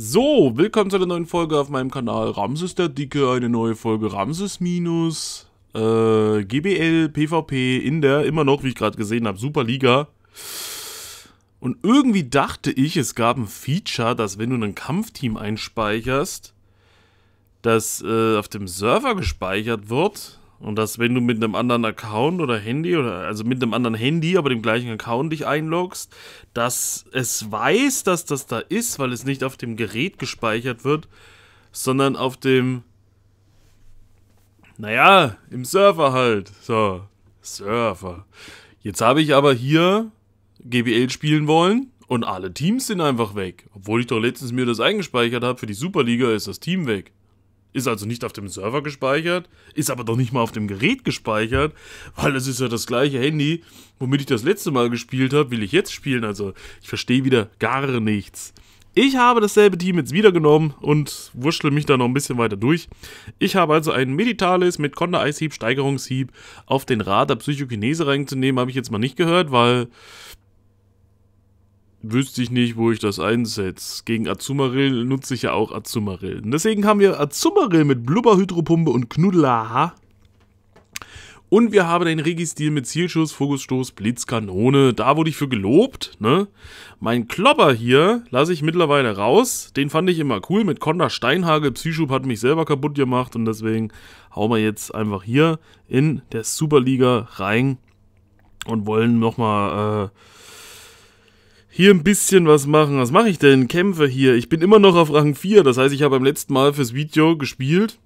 So, willkommen zu einer neuen Folge auf meinem Kanal Ramses der Dicke, eine neue Folge Ramses Minus, äh, GBL, PvP in der, immer noch, wie ich gerade gesehen habe, Superliga. Und irgendwie dachte ich, es gab ein Feature, dass wenn du ein Kampfteam einspeicherst, das äh, auf dem Server gespeichert wird, und dass, wenn du mit einem anderen Account oder Handy oder also mit einem anderen Handy, aber dem gleichen Account dich einloggst, dass es weiß, dass das da ist, weil es nicht auf dem Gerät gespeichert wird, sondern auf dem, naja, im Server halt. So, Server. Jetzt habe ich aber hier GBL spielen wollen und alle Teams sind einfach weg. Obwohl ich doch letztens mir das eingespeichert habe, für die Superliga ist das Team weg. Ist also nicht auf dem Server gespeichert, ist aber doch nicht mal auf dem Gerät gespeichert, weil es ist ja das gleiche Handy, womit ich das letzte Mal gespielt habe, will ich jetzt spielen. Also ich verstehe wieder gar nichts. Ich habe dasselbe Team jetzt wieder genommen und wurschtel mich da noch ein bisschen weiter durch. Ich habe also einen Meditalis mit Conda Steigerungshieb auf den Rat der Psychokinese reinzunehmen, habe ich jetzt mal nicht gehört, weil wüsste ich nicht, wo ich das einsetze. Gegen Azumarill nutze ich ja auch Azumarill. Und deswegen haben wir Azumarill mit Blubberhydropumpe und Knuddelaha. Und wir haben den Registil mit Zielschuss, Fokusstoß, Blitzkanone. Da wurde ich für gelobt. Ne? Mein Klopper hier lasse ich mittlerweile raus. Den fand ich immer cool mit Conda Steinhagel. Psychub hat mich selber kaputt gemacht und deswegen hauen wir jetzt einfach hier in der Superliga rein und wollen nochmal... Äh, hier ein bisschen was machen. Was mache ich denn? Kämpfe hier. Ich bin immer noch auf Rang 4. Das heißt, ich habe beim letzten Mal fürs Video gespielt,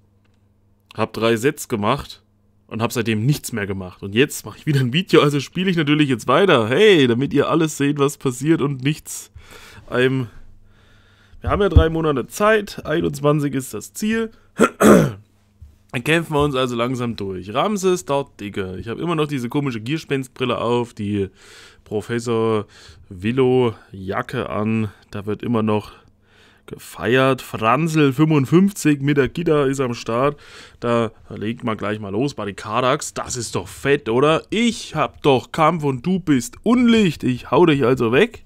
habe drei Sets gemacht und habe seitdem nichts mehr gemacht. Und jetzt mache ich wieder ein Video, also spiele ich natürlich jetzt weiter. Hey, damit ihr alles seht, was passiert und nichts einem... Wir haben ja drei Monate Zeit, 21 ist das Ziel kämpfen wir uns also langsam durch. Ramses dort, Digga. Ich habe immer noch diese komische Gierspenstbrille auf, die Professor Willow Jacke an. Da wird immer noch gefeiert. Franzel 55 mit der Gitter ist am Start. Da legt man gleich mal los bei den Karax. Das ist doch fett, oder? Ich hab doch Kampf und du bist Unlicht. Ich hau dich also weg.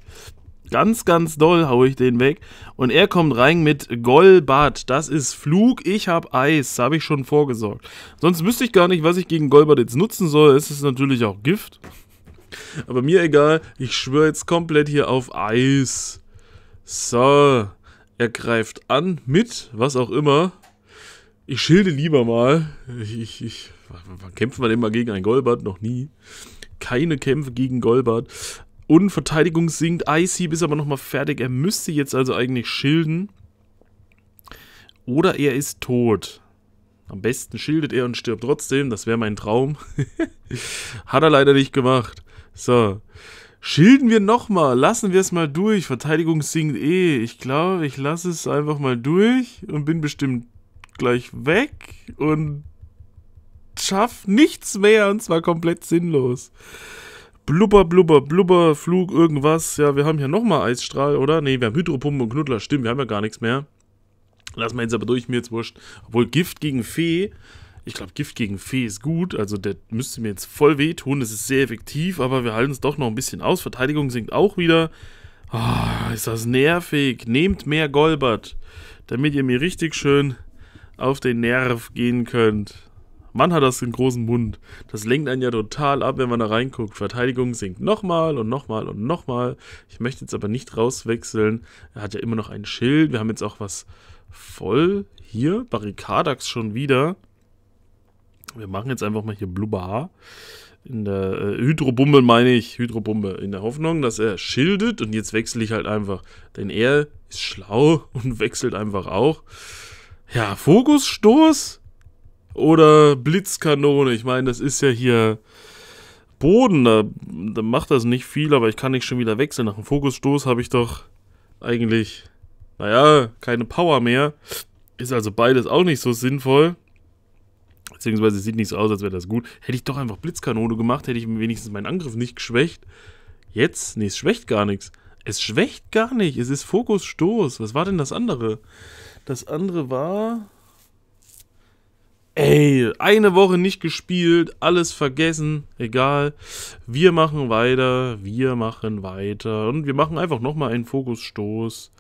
Ganz, ganz doll haue ich den weg. Und er kommt rein mit Golbat. Das ist Flug. Ich habe Eis. Habe ich schon vorgesorgt. Sonst wüsste ich gar nicht, was ich gegen Golbat jetzt nutzen soll. Es ist natürlich auch Gift. Aber mir egal. Ich schwöre jetzt komplett hier auf Eis. So. Er greift an mit was auch immer. Ich schilde lieber mal. Ich, ich, ich, wann kämpft denn mal gegen ein Golbat? Noch nie. Keine Kämpfe gegen Golbat. Und Verteidigung sinkt. Iceheap ist aber nochmal fertig. Er müsste jetzt also eigentlich schilden. Oder er ist tot. Am besten schildet er und stirbt trotzdem. Das wäre mein Traum. Hat er leider nicht gemacht. So. Schilden wir nochmal. Lassen wir es mal durch. Verteidigung sinkt eh. Ich glaube, ich lasse es einfach mal durch und bin bestimmt gleich weg und schaff nichts mehr und zwar komplett sinnlos. Blubber, Blubber, Blubber, Flug, irgendwas. Ja, wir haben hier nochmal Eisstrahl, oder? Ne, wir haben Hydropumpe und Knuddler. Stimmt, wir haben ja gar nichts mehr. Lassen wir jetzt aber durch, mir jetzt wurscht. Obwohl Gift gegen Fee. Ich glaube, Gift gegen Fee ist gut. Also, der müsste mir jetzt voll wehtun. Das ist sehr effektiv, aber wir halten es doch noch ein bisschen aus. Verteidigung sinkt auch wieder. Oh, ist das nervig. Nehmt mehr Golbert, damit ihr mir richtig schön auf den Nerv gehen könnt. Mann hat das einen großen Mund. Das lenkt einen ja total ab, wenn man da reinguckt. Verteidigung sinkt nochmal und nochmal und nochmal. Ich möchte jetzt aber nicht rauswechseln. Er hat ja immer noch ein Schild. Wir haben jetzt auch was voll. Hier, Barrikadax schon wieder. Wir machen jetzt einfach mal hier Blubber. In der äh, Hydrobumbe meine ich, Hydrobumbe. In der Hoffnung, dass er schildet. Und jetzt wechsle ich halt einfach. Denn er ist schlau und wechselt einfach auch. Ja, Fokusstoß oder Blitzkanone. Ich meine, das ist ja hier Boden. Da, da macht das nicht viel, aber ich kann nicht schon wieder wechseln. Nach dem Fokusstoß habe ich doch eigentlich, naja, keine Power mehr. Ist also beides auch nicht so sinnvoll. Beziehungsweise sieht nicht so aus, als wäre das gut. Hätte ich doch einfach Blitzkanone gemacht, hätte ich wenigstens meinen Angriff nicht geschwächt. Jetzt? Nee, es schwächt gar nichts. Es schwächt gar nicht. Es ist Fokusstoß. Was war denn das andere? Das andere war. Ey, eine Woche nicht gespielt, alles vergessen, egal. Wir machen weiter, wir machen weiter und wir machen einfach nochmal einen Fokusstoß.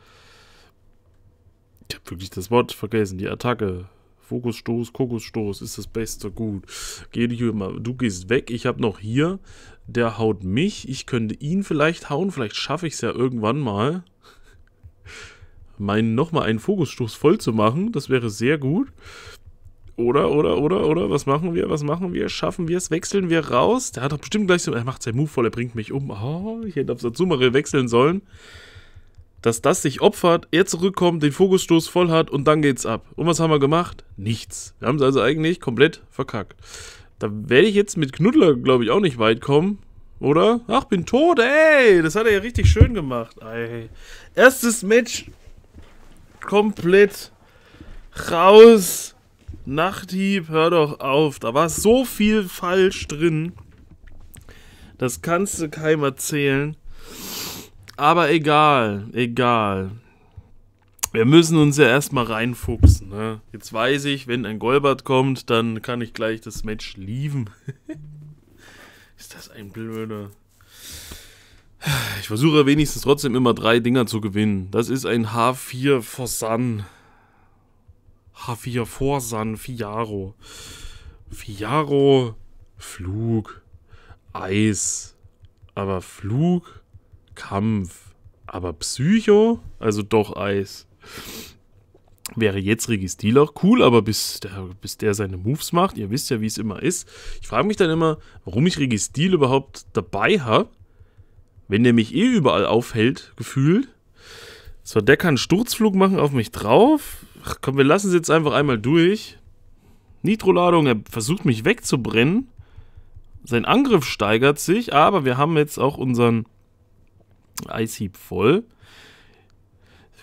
Ich habe wirklich das Wort vergessen, die Attacke. Fokusstoß, Kokosstoß ist das Beste, gut. Geh dich immer, du gehst weg, ich habe noch hier, der haut mich, ich könnte ihn vielleicht hauen, vielleicht schaffe ich es ja irgendwann mal. Meinen nochmal einen Fokusstoß voll zu machen, das wäre sehr gut oder, oder, oder, oder, was machen wir, was machen wir, schaffen wir es, wechseln wir raus. Der hat doch bestimmt gleich so, er macht seinen Move voll, er bringt mich um. Oh, ich hätte auf Satsumare wechseln sollen. Dass das sich opfert, er zurückkommt, den Fokusstoß voll hat und dann geht's ab. Und was haben wir gemacht? Nichts. Wir haben es also eigentlich komplett verkackt. Da werde ich jetzt mit Knuddler, glaube ich, auch nicht weit kommen. Oder? Ach, bin tot, ey! Das hat er ja richtig schön gemacht. Ey. Erstes Match komplett raus. Nachthieb, hör doch auf. Da war so viel falsch drin. Das kannst du keinem erzählen. Aber egal, egal. Wir müssen uns ja erstmal reinfuchsen. Ne? Jetzt weiß ich, wenn ein Golbert kommt, dann kann ich gleich das Match lieben. Ist das ein blöder. Ich versuche wenigstens trotzdem immer drei Dinger zu gewinnen. Das ist ein H4 Versann. H4 Forsan Fiaro. Fiaro, Flug, Eis, aber Flug, Kampf, aber Psycho, also doch Eis. Wäre jetzt Registil auch cool, aber bis der, bis der seine Moves macht, ihr wisst ja, wie es immer ist. Ich frage mich dann immer, warum ich Registil überhaupt dabei habe, wenn der mich eh überall aufhält, gefühlt. So, der kann Sturzflug machen auf mich drauf. Ach komm, wir lassen es jetzt einfach einmal durch. Nitroladung, er versucht mich wegzubrennen. Sein Angriff steigert sich, aber wir haben jetzt auch unseren Eishieb voll.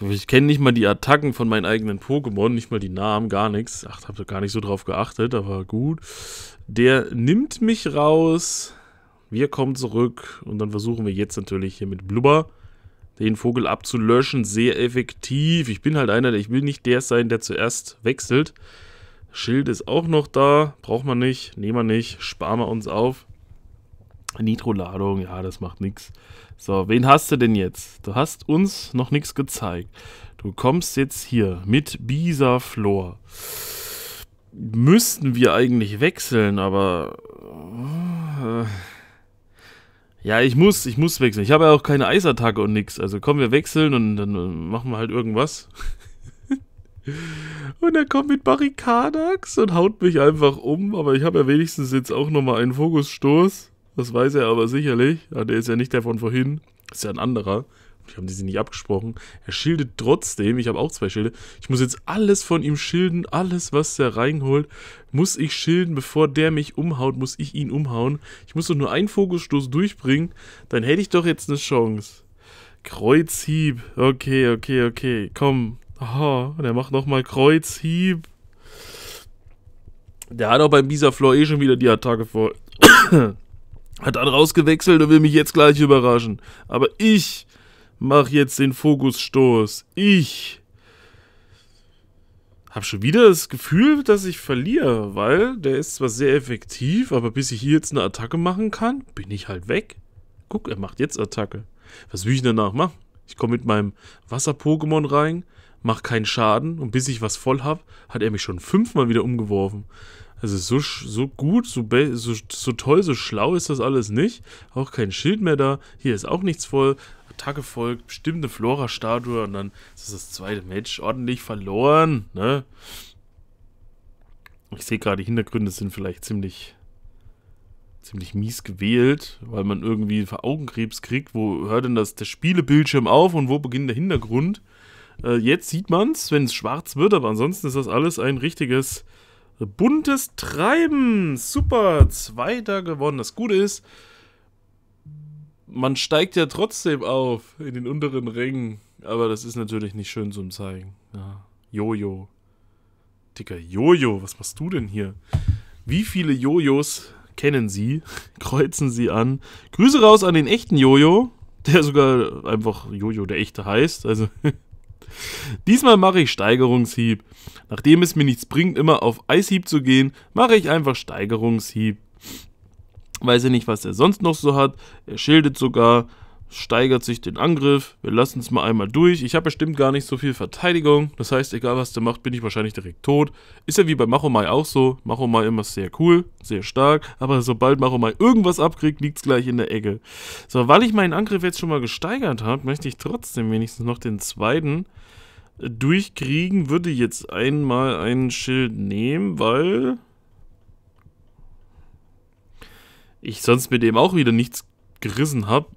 Ich kenne nicht mal die Attacken von meinen eigenen Pokémon, nicht mal die Namen, gar nichts. Ach, hab da gar nicht so drauf geachtet, aber gut. Der nimmt mich raus. Wir kommen zurück und dann versuchen wir jetzt natürlich hier mit Blubber den Vogel abzulöschen, sehr effektiv. Ich bin halt einer, ich will nicht der sein, der zuerst wechselt. Schild ist auch noch da, braucht man nicht, nehmen wir nicht, sparen wir uns auf. Nitroladung, ja, das macht nichts. So, wen hast du denn jetzt? Du hast uns noch nichts gezeigt. Du kommst jetzt hier mit Bisaflor. Müssten wir eigentlich wechseln, aber... Äh, ja, ich muss, ich muss wechseln. Ich habe ja auch keine Eisattacke und nix. Also komm, wir wechseln und dann äh, machen wir halt irgendwas. und er kommt mit Barrikadax und haut mich einfach um. Aber ich habe ja wenigstens jetzt auch nochmal einen Fokusstoß. Das weiß er aber sicherlich. Ja, der ist ja nicht der von vorhin. Ist ja ein anderer haben die diese nicht abgesprochen. Er schildet trotzdem. Ich habe auch zwei Schilde. Ich muss jetzt alles von ihm schilden. Alles, was er reinholt, muss ich schilden. Bevor der mich umhaut, muss ich ihn umhauen. Ich muss doch nur einen Fokusstoß durchbringen. Dann hätte ich doch jetzt eine Chance. Kreuzhieb. Okay, okay, okay. Komm. Aha. Und er macht nochmal Kreuzhieb. Der hat auch beim Bisaflor eh schon wieder die Attacke vor. hat dann rausgewechselt und will mich jetzt gleich überraschen. Aber ich Mach jetzt den Fokusstoß. Ich. habe schon wieder das Gefühl, dass ich verliere, weil der ist zwar sehr effektiv, aber bis ich hier jetzt eine Attacke machen kann, bin ich halt weg. Guck, er macht jetzt Attacke. Was will ich danach machen? Ich komme mit meinem Wasser-Pokémon rein, mach keinen Schaden und bis ich was voll habe, hat er mich schon fünfmal wieder umgeworfen. Also so, so gut, so, so, so toll, so schlau ist das alles nicht. Auch kein Schild mehr da. Hier ist auch nichts voll. Attacke folgt, eine Flora-Statue und dann ist das, zweite Match ordentlich verloren. Ne? Ich sehe gerade, die Hintergründe sind vielleicht ziemlich, ziemlich mies gewählt, weil man irgendwie Augenkrebs kriegt. Wo hört denn das, der Spielebildschirm auf und wo beginnt der Hintergrund? Äh, jetzt sieht man es, wenn es schwarz wird, aber ansonsten ist das alles ein richtiges äh, buntes Treiben. Super, zweiter gewonnen. Das Gute ist, man steigt ja trotzdem auf in den unteren Rängen. Aber das ist natürlich nicht schön zum Zeigen. Ja. Jojo. Dicker Jojo, was machst du denn hier? Wie viele Jojos kennen Sie? Kreuzen Sie an. Grüße raus an den echten Jojo, der sogar einfach Jojo der echte heißt. Also diesmal mache ich Steigerungshieb. Nachdem es mir nichts bringt, immer auf Eishieb zu gehen, mache ich einfach Steigerungshieb. Weiß ja nicht, was er sonst noch so hat. Er schildet sogar, steigert sich den Angriff. Wir lassen es mal einmal durch. Ich habe bestimmt gar nicht so viel Verteidigung. Das heißt, egal was der macht, bin ich wahrscheinlich direkt tot. Ist ja wie bei Machomai auch so. Machomai immer sehr cool, sehr stark. Aber sobald Machomai irgendwas abkriegt, liegt es gleich in der Ecke. So, weil ich meinen Angriff jetzt schon mal gesteigert habe, möchte ich trotzdem wenigstens noch den zweiten durchkriegen, würde jetzt einmal ein Schild nehmen, weil ich sonst mit dem auch wieder nichts gerissen habe.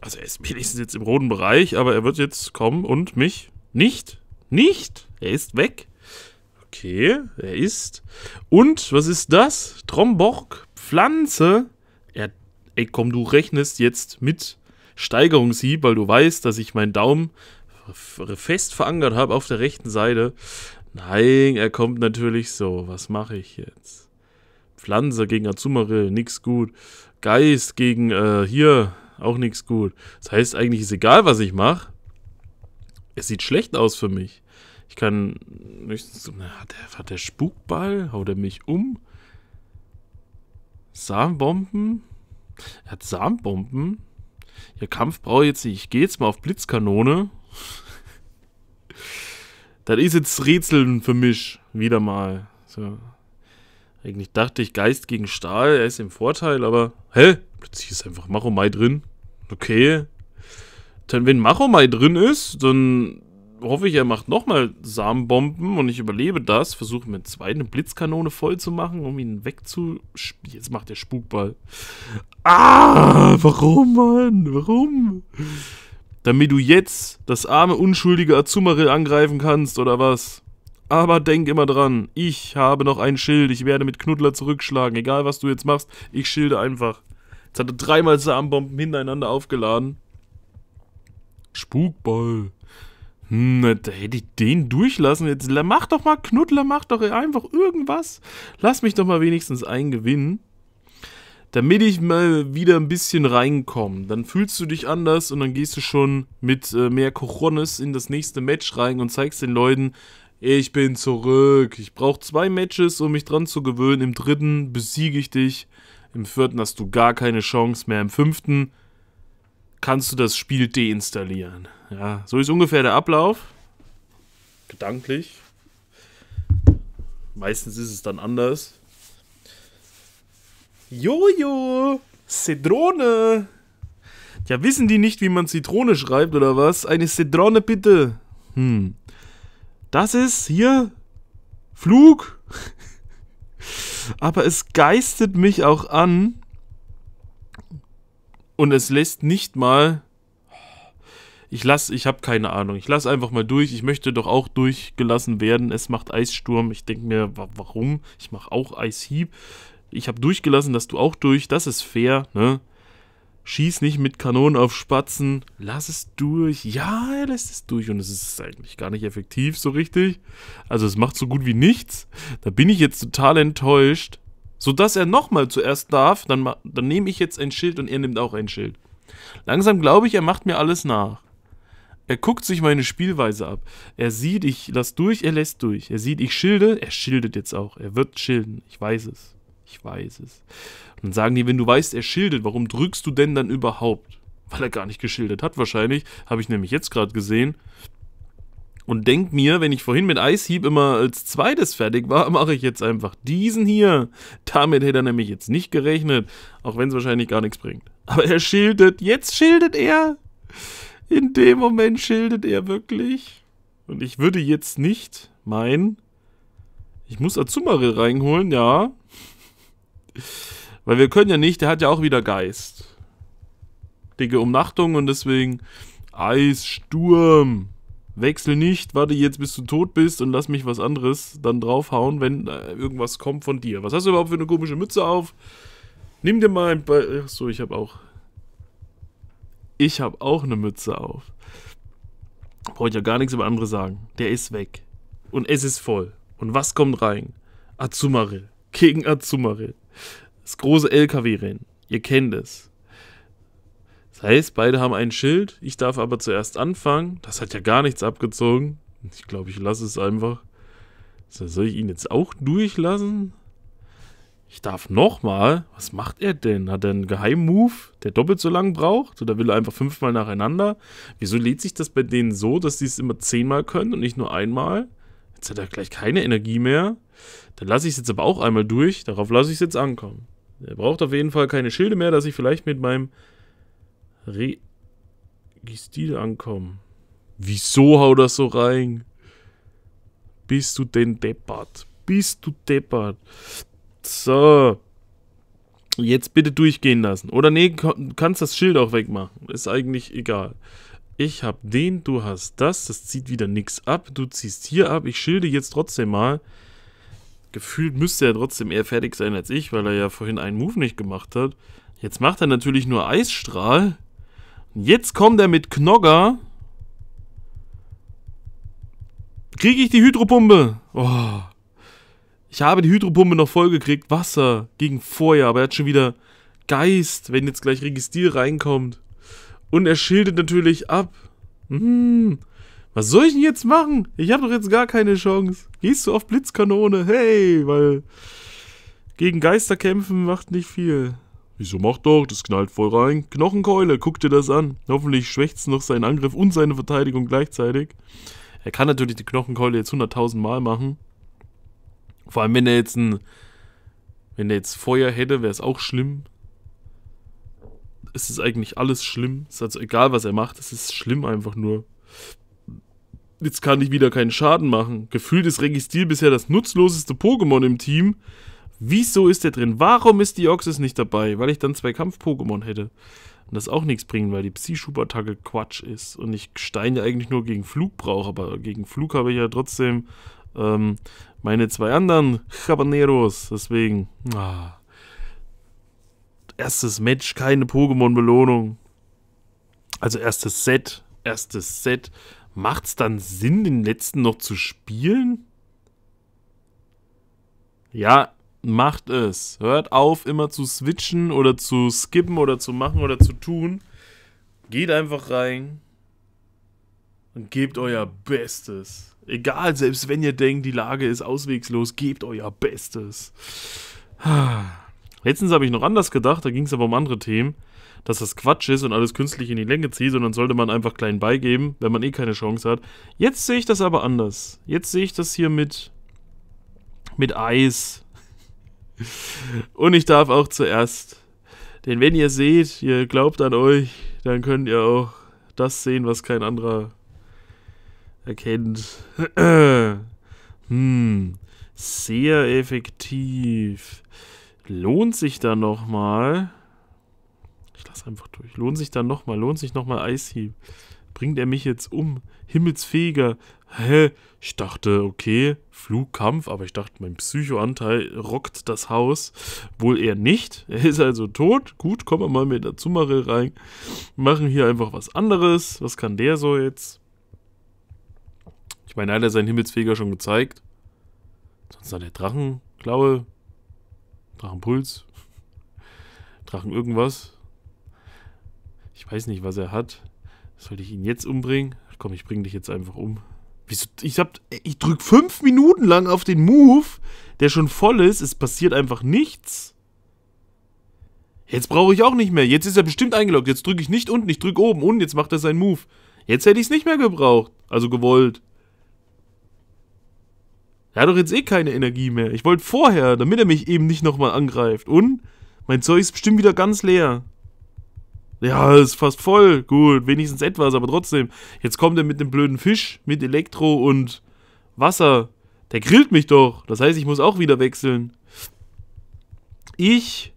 Also er ist wenigstens jetzt im roten Bereich, aber er wird jetzt kommen und mich nicht, nicht, er ist weg. Okay, er ist. Und, was ist das? Tromborg, Pflanze. Er, ey, komm, du rechnest jetzt mit Steigerungshieb, weil du weißt, dass ich meinen Daumen fest verankert habe auf der rechten Seite. Nein, er kommt natürlich so. Was mache ich jetzt? Pflanze gegen Azumarill, nix gut. Geist gegen äh, hier, auch nix gut. Das heißt, eigentlich ist egal, was ich mache. Es sieht schlecht aus für mich. Ich kann. Hat der, hat der Spukball? Haut er mich um? Samenbomben? Er hat Samenbomben? Ja, Kampf brauche ich jetzt nicht. Ich gehe jetzt mal auf Blitzkanone. das ist jetzt Rätseln für mich. Wieder mal. So. Eigentlich dachte ich Geist gegen Stahl, er ist im Vorteil, aber hä? Plötzlich ist einfach Machomai drin. Okay. Dann, wenn Machomai drin ist, dann hoffe ich, er macht nochmal Samenbomben und ich überlebe das. Versuche mit zwei eine Blitzkanone voll zu machen, um ihn wegzuspielen. Jetzt macht der Spukball. Ah, warum, Mann? Warum? Damit du jetzt das arme, unschuldige Azumarill angreifen kannst, oder was? Aber denk immer dran, ich habe noch ein Schild. Ich werde mit Knuddler zurückschlagen. Egal, was du jetzt machst, ich schilde einfach. Jetzt hat er dreimal Samenbomben hintereinander aufgeladen. Spukball. Hm, da hätte ich den durchlassen. Jetzt mach doch mal Knuddler, mach doch einfach irgendwas. Lass mich doch mal wenigstens einen gewinnen. Damit ich mal wieder ein bisschen reinkomme. Dann fühlst du dich anders und dann gehst du schon mit äh, mehr Coronis in das nächste Match rein und zeigst den Leuten, ich bin zurück. Ich brauche zwei Matches, um mich dran zu gewöhnen. Im dritten besiege ich dich. Im vierten hast du gar keine Chance mehr. Im fünften kannst du das Spiel deinstallieren. Ja, so ist ungefähr der Ablauf. Gedanklich. Meistens ist es dann anders. Jojo, Zitrone! Ja, wissen die nicht, wie man Zitrone schreibt oder was? Eine Zitrone bitte. Hm. Das ist hier Flug. Aber es geistet mich auch an. Und es lässt nicht mal. Ich lass, ich habe keine Ahnung. Ich lass einfach mal durch. Ich möchte doch auch durchgelassen werden. Es macht Eissturm. Ich denke mir, warum? Ich mache auch Eishieb. Ich habe durchgelassen, dass du auch durch. Das ist fair. Ne? schieß nicht mit Kanonen auf Spatzen, lass es durch. Ja, er lässt es durch und es ist eigentlich gar nicht effektiv so richtig. Also es macht so gut wie nichts. Da bin ich jetzt total enttäuscht. Sodass er nochmal zuerst darf, dann, dann nehme ich jetzt ein Schild und er nimmt auch ein Schild. Langsam glaube ich, er macht mir alles nach. Er guckt sich meine Spielweise ab. Er sieht, ich lass durch, er lässt durch. Er sieht, ich schilde, er schildet jetzt auch. Er wird schilden, ich weiß es. Ich weiß es. Und dann sagen die, wenn du weißt, er schildert, warum drückst du denn dann überhaupt? Weil er gar nicht geschildert hat, wahrscheinlich. Habe ich nämlich jetzt gerade gesehen. Und denk mir, wenn ich vorhin mit Eishieb immer als zweites fertig war, mache ich jetzt einfach diesen hier. Damit hätte er nämlich jetzt nicht gerechnet, auch wenn es wahrscheinlich gar nichts bringt. Aber er schildert, jetzt schildert er. In dem Moment schildert er wirklich. Und ich würde jetzt nicht meinen, ich muss Azumarill reinholen, ja. Weil wir können ja nicht, der hat ja auch wieder Geist. Dicke Umnachtung und deswegen Eissturm. Wechsel nicht, warte jetzt bis du tot bist und lass mich was anderes dann draufhauen, wenn äh, irgendwas kommt von dir. Was hast du überhaupt für eine komische Mütze auf? Nimm dir mal ein... Be Ach ich habe auch... Ich habe auch eine Mütze auf. Brauche ich ja gar nichts über andere sagen. Der ist weg. Und es ist voll. Und was kommt rein? Azumarill. Gegen Azumarill. Das große LKW-Rennen. Ihr kennt es. Das heißt, beide haben ein Schild. Ich darf aber zuerst anfangen. Das hat ja gar nichts abgezogen. Ich glaube, ich lasse es einfach. So, soll ich ihn jetzt auch durchlassen? Ich darf nochmal. Was macht er denn? Hat er einen Geheimmove, der doppelt so lang braucht? Oder will er einfach fünfmal nacheinander? Wieso lädt sich das bei denen so, dass sie es immer zehnmal können und nicht nur einmal? Jetzt hat er gleich keine Energie mehr. Dann lasse ich es jetzt aber auch einmal durch. Darauf lasse ich es jetzt ankommen. Er braucht auf jeden Fall keine Schilde mehr, dass ich vielleicht mit meinem Registil ankomme. Wieso hau das so rein? Bist du denn deppert? Bist du deppert? So. Jetzt bitte durchgehen lassen. Oder nee, kannst das Schild auch wegmachen. Ist eigentlich egal. Ich hab den, du hast das. Das zieht wieder nichts ab. Du ziehst hier ab. Ich schilde jetzt trotzdem mal gefühlt müsste er trotzdem eher fertig sein als ich, weil er ja vorhin einen Move nicht gemacht hat. Jetzt macht er natürlich nur Eisstrahl. Jetzt kommt er mit Knogger. Kriege ich die Hydropumpe? Oh. Ich habe die Hydropumpe noch vollgekriegt. Wasser gegen Feuer, aber er hat schon wieder Geist, wenn jetzt gleich Registil reinkommt. Und er schildert natürlich ab. Hm was soll ich denn jetzt machen? Ich habe doch jetzt gar keine Chance. Gehst du auf Blitzkanone? Hey, weil gegen Geister kämpfen macht nicht viel. Wieso macht doch? Das knallt voll rein. Knochenkeule, guck dir das an. Hoffentlich schwächt's noch seinen Angriff und seine Verteidigung gleichzeitig. Er kann natürlich die Knochenkeule jetzt 100.000 Mal machen. Vor allem, wenn er jetzt ein. Wenn er jetzt Feuer hätte, wäre es auch schlimm. Es ist eigentlich alles schlimm. Es ist also egal, was er macht. Es ist schlimm einfach nur jetzt kann ich wieder keinen Schaden machen. Gefühlt ist Registil bisher das nutzloseste Pokémon im Team. Wieso ist der drin? Warum ist Deoxys nicht dabei? Weil ich dann zwei Kampf-Pokémon hätte. Und das auch nichts bringen, weil die Psy-Schub-Attacke Quatsch ist. Und ich Stein ja eigentlich nur gegen Flug brauche, aber gegen Flug habe ich ja trotzdem ähm, meine zwei anderen Habaneros. Deswegen. Ah. Erstes Match, keine Pokémon-Belohnung. Also erstes Set. Erstes Set macht es dann Sinn, den letzten noch zu spielen? Ja, macht es. Hört auf, immer zu switchen oder zu skippen oder zu machen oder zu tun. Geht einfach rein und gebt euer Bestes. Egal, selbst wenn ihr denkt, die Lage ist auswegslos, gebt euer Bestes. Letztens habe ich noch anders gedacht, da ging es aber um andere Themen dass das Quatsch ist und alles künstlich in die Länge zieht, sondern sollte man einfach klein beigeben, wenn man eh keine Chance hat. Jetzt sehe ich das aber anders. Jetzt sehe ich das hier mit, mit Eis. und ich darf auch zuerst. Denn wenn ihr seht, ihr glaubt an euch, dann könnt ihr auch das sehen, was kein anderer erkennt. hm, sehr effektiv. Lohnt sich dann nochmal? es einfach durch. Lohnt sich dann nochmal, lohnt sich nochmal Icy. Bringt er mich jetzt um? Himmelsfähiger. Hä? Ich dachte, okay, Flugkampf, aber ich dachte, mein Psychoanteil rockt das Haus. Wohl eher nicht. Er ist also tot. Gut, kommen wir mal mit der Zumache rein. Machen hier einfach was anderes. Was kann der so jetzt? Ich meine, hat er seinen Himmelsfähiger schon gezeigt? Sonst hat er Drachenklaue, Drachenpuls, Drachen irgendwas. Ich weiß nicht, was er hat. Sollte ich ihn jetzt umbringen? Ach komm, ich bring dich jetzt einfach um. Wieso? Ich hab. Ich drück fünf Minuten lang auf den Move, der schon voll ist. Es passiert einfach nichts. Jetzt brauche ich auch nicht mehr. Jetzt ist er bestimmt eingeloggt. Jetzt drücke ich nicht unten, ich drücke oben. Und jetzt macht er seinen Move. Jetzt hätte ich es nicht mehr gebraucht. Also gewollt. Er hat doch jetzt eh keine Energie mehr. Ich wollte vorher, damit er mich eben nicht nochmal angreift. Und? Mein Zeug ist bestimmt wieder ganz leer. Ja, ist fast voll. Gut, wenigstens etwas, aber trotzdem. Jetzt kommt er mit dem blöden Fisch, mit Elektro und Wasser. Der grillt mich doch. Das heißt, ich muss auch wieder wechseln. Ich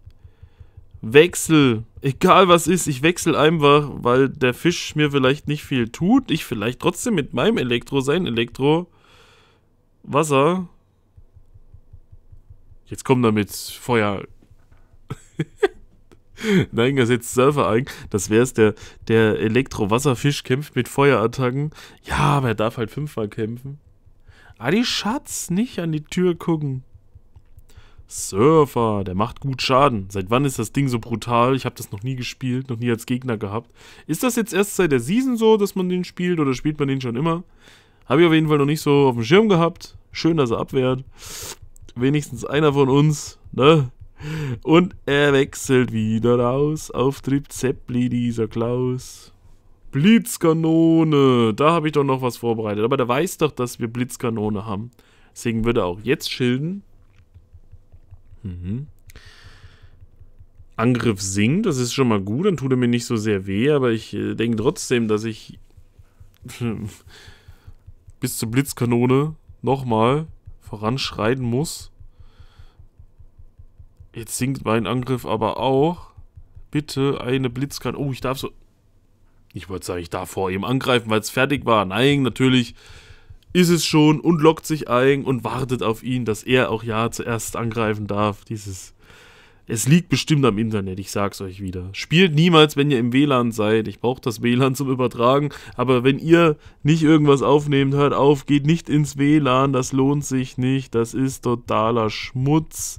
wechsle. Egal was ist, ich wechsle einfach, weil der Fisch mir vielleicht nicht viel tut. Ich vielleicht trotzdem mit meinem Elektro, sein Elektro. Wasser. Jetzt kommt er mit Feuer. Nein, da setzt Surfer ein. Das wär's, der, der Elektro-Wasserfisch kämpft mit Feuerattacken. Ja, aber er darf halt fünfmal kämpfen. Adi ah, Schatz, nicht an die Tür gucken. Surfer, der macht gut Schaden. Seit wann ist das Ding so brutal? Ich habe das noch nie gespielt, noch nie als Gegner gehabt. Ist das jetzt erst seit der Season so, dass man den spielt oder spielt man den schon immer? Habe ich auf jeden Fall noch nicht so auf dem Schirm gehabt. Schön, dass er abwehrt. Wenigstens einer von uns, ne? Und er wechselt wieder raus. Auftrieb Zeppli, dieser Klaus. Blitzkanone. Da habe ich doch noch was vorbereitet. Aber der weiß doch, dass wir Blitzkanone haben. Deswegen würde er auch jetzt schilden. Mhm. Angriff sinkt, das ist schon mal gut, dann tut er mir nicht so sehr weh, aber ich äh, denke trotzdem, dass ich bis zur Blitzkanone nochmal voranschreiten muss. Jetzt sinkt mein Angriff aber auch. Bitte eine Blitzkarte. Oh, ich darf so. Ich wollte sagen, ich darf vor ihm angreifen, weil es fertig war. Nein, natürlich ist es schon und lockt sich ein und wartet auf ihn, dass er auch ja zuerst angreifen darf. Dieses. Es liegt bestimmt am Internet, ich sag's euch wieder. Spielt niemals, wenn ihr im WLAN seid. Ich brauche das WLAN zum Übertragen, aber wenn ihr nicht irgendwas aufnehmt, hört auf, geht nicht ins WLAN, das lohnt sich nicht, das ist totaler Schmutz.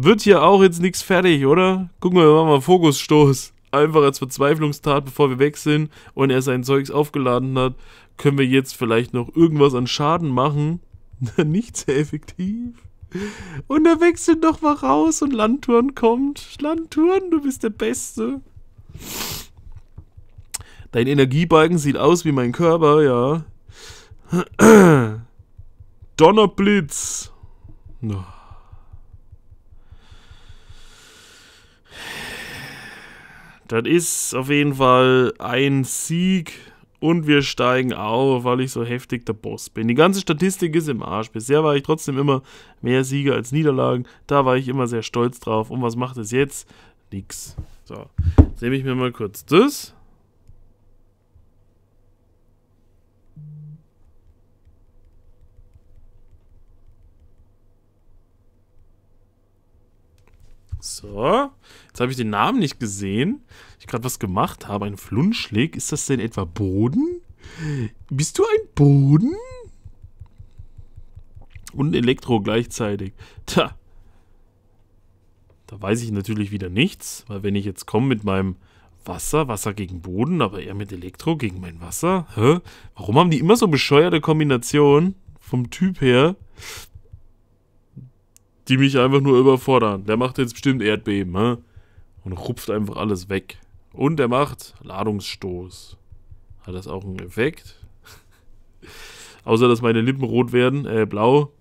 Wird hier auch jetzt nichts fertig, oder? Gucken wir, wir machen mal Fokusstoß. Einfach als Verzweiflungstat, bevor wir wechseln und er sein Zeugs aufgeladen hat, können wir jetzt vielleicht noch irgendwas an Schaden machen. Nicht sehr effektiv. Und er wechselt doch mal raus und Landtouren kommt. Landtouren, du bist der Beste. Dein Energiebalken sieht aus wie mein Körper, ja. Donnerblitz. Oh. Das ist auf jeden Fall ein Sieg und wir steigen auf, weil ich so heftig der Boss bin. Die ganze Statistik ist im Arsch. Bisher war ich trotzdem immer mehr Siege als Niederlagen. Da war ich immer sehr stolz drauf. Und was macht es jetzt? Nix. So, jetzt nehme ich mir mal kurz das. So. Jetzt habe ich den Namen nicht gesehen. Ich gerade was gemacht habe. Ein Flunschlick. Ist das denn etwa Boden? Bist du ein Boden? Und Elektro gleichzeitig. Tja. Da weiß ich natürlich wieder nichts, weil wenn ich jetzt komme mit meinem Wasser, Wasser gegen Boden, aber eher mit Elektro gegen mein Wasser. Hä? Warum haben die immer so bescheuerte Kombinationen vom Typ her? die mich einfach nur überfordern. Der macht jetzt bestimmt Erdbeben, hä? Und rupft einfach alles weg. Und der macht Ladungsstoß. Hat das auch einen Effekt? Außer, dass meine Lippen rot werden, äh, blau.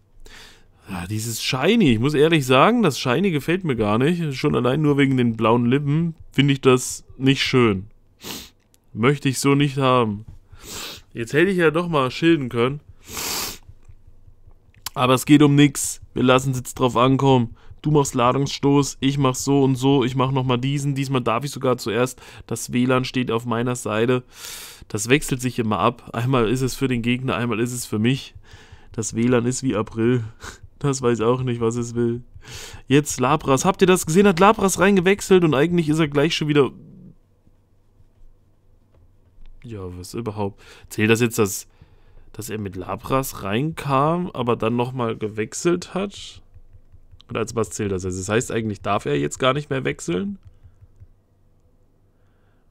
Ja, ah, dieses Shiny, ich muss ehrlich sagen, das Shiny gefällt mir gar nicht. Schon allein nur wegen den blauen Lippen finde ich das nicht schön. Möchte ich so nicht haben. Jetzt hätte ich ja doch mal schilden können. Aber es geht um nichts. Wir lassen es jetzt drauf ankommen. Du machst Ladungsstoß, ich mach so und so, ich mach nochmal diesen. Diesmal darf ich sogar zuerst. Das WLAN steht auf meiner Seite. Das wechselt sich immer ab. Einmal ist es für den Gegner, einmal ist es für mich. Das WLAN ist wie April. Das weiß auch nicht, was es will. Jetzt Labras. Habt ihr das gesehen? Hat Labras reingewechselt und eigentlich ist er gleich schon wieder. Ja, was überhaupt? Zählt das jetzt das dass er mit Labras reinkam, aber dann nochmal gewechselt hat. Und als was zählt das? Also das heißt eigentlich, darf er jetzt gar nicht mehr wechseln?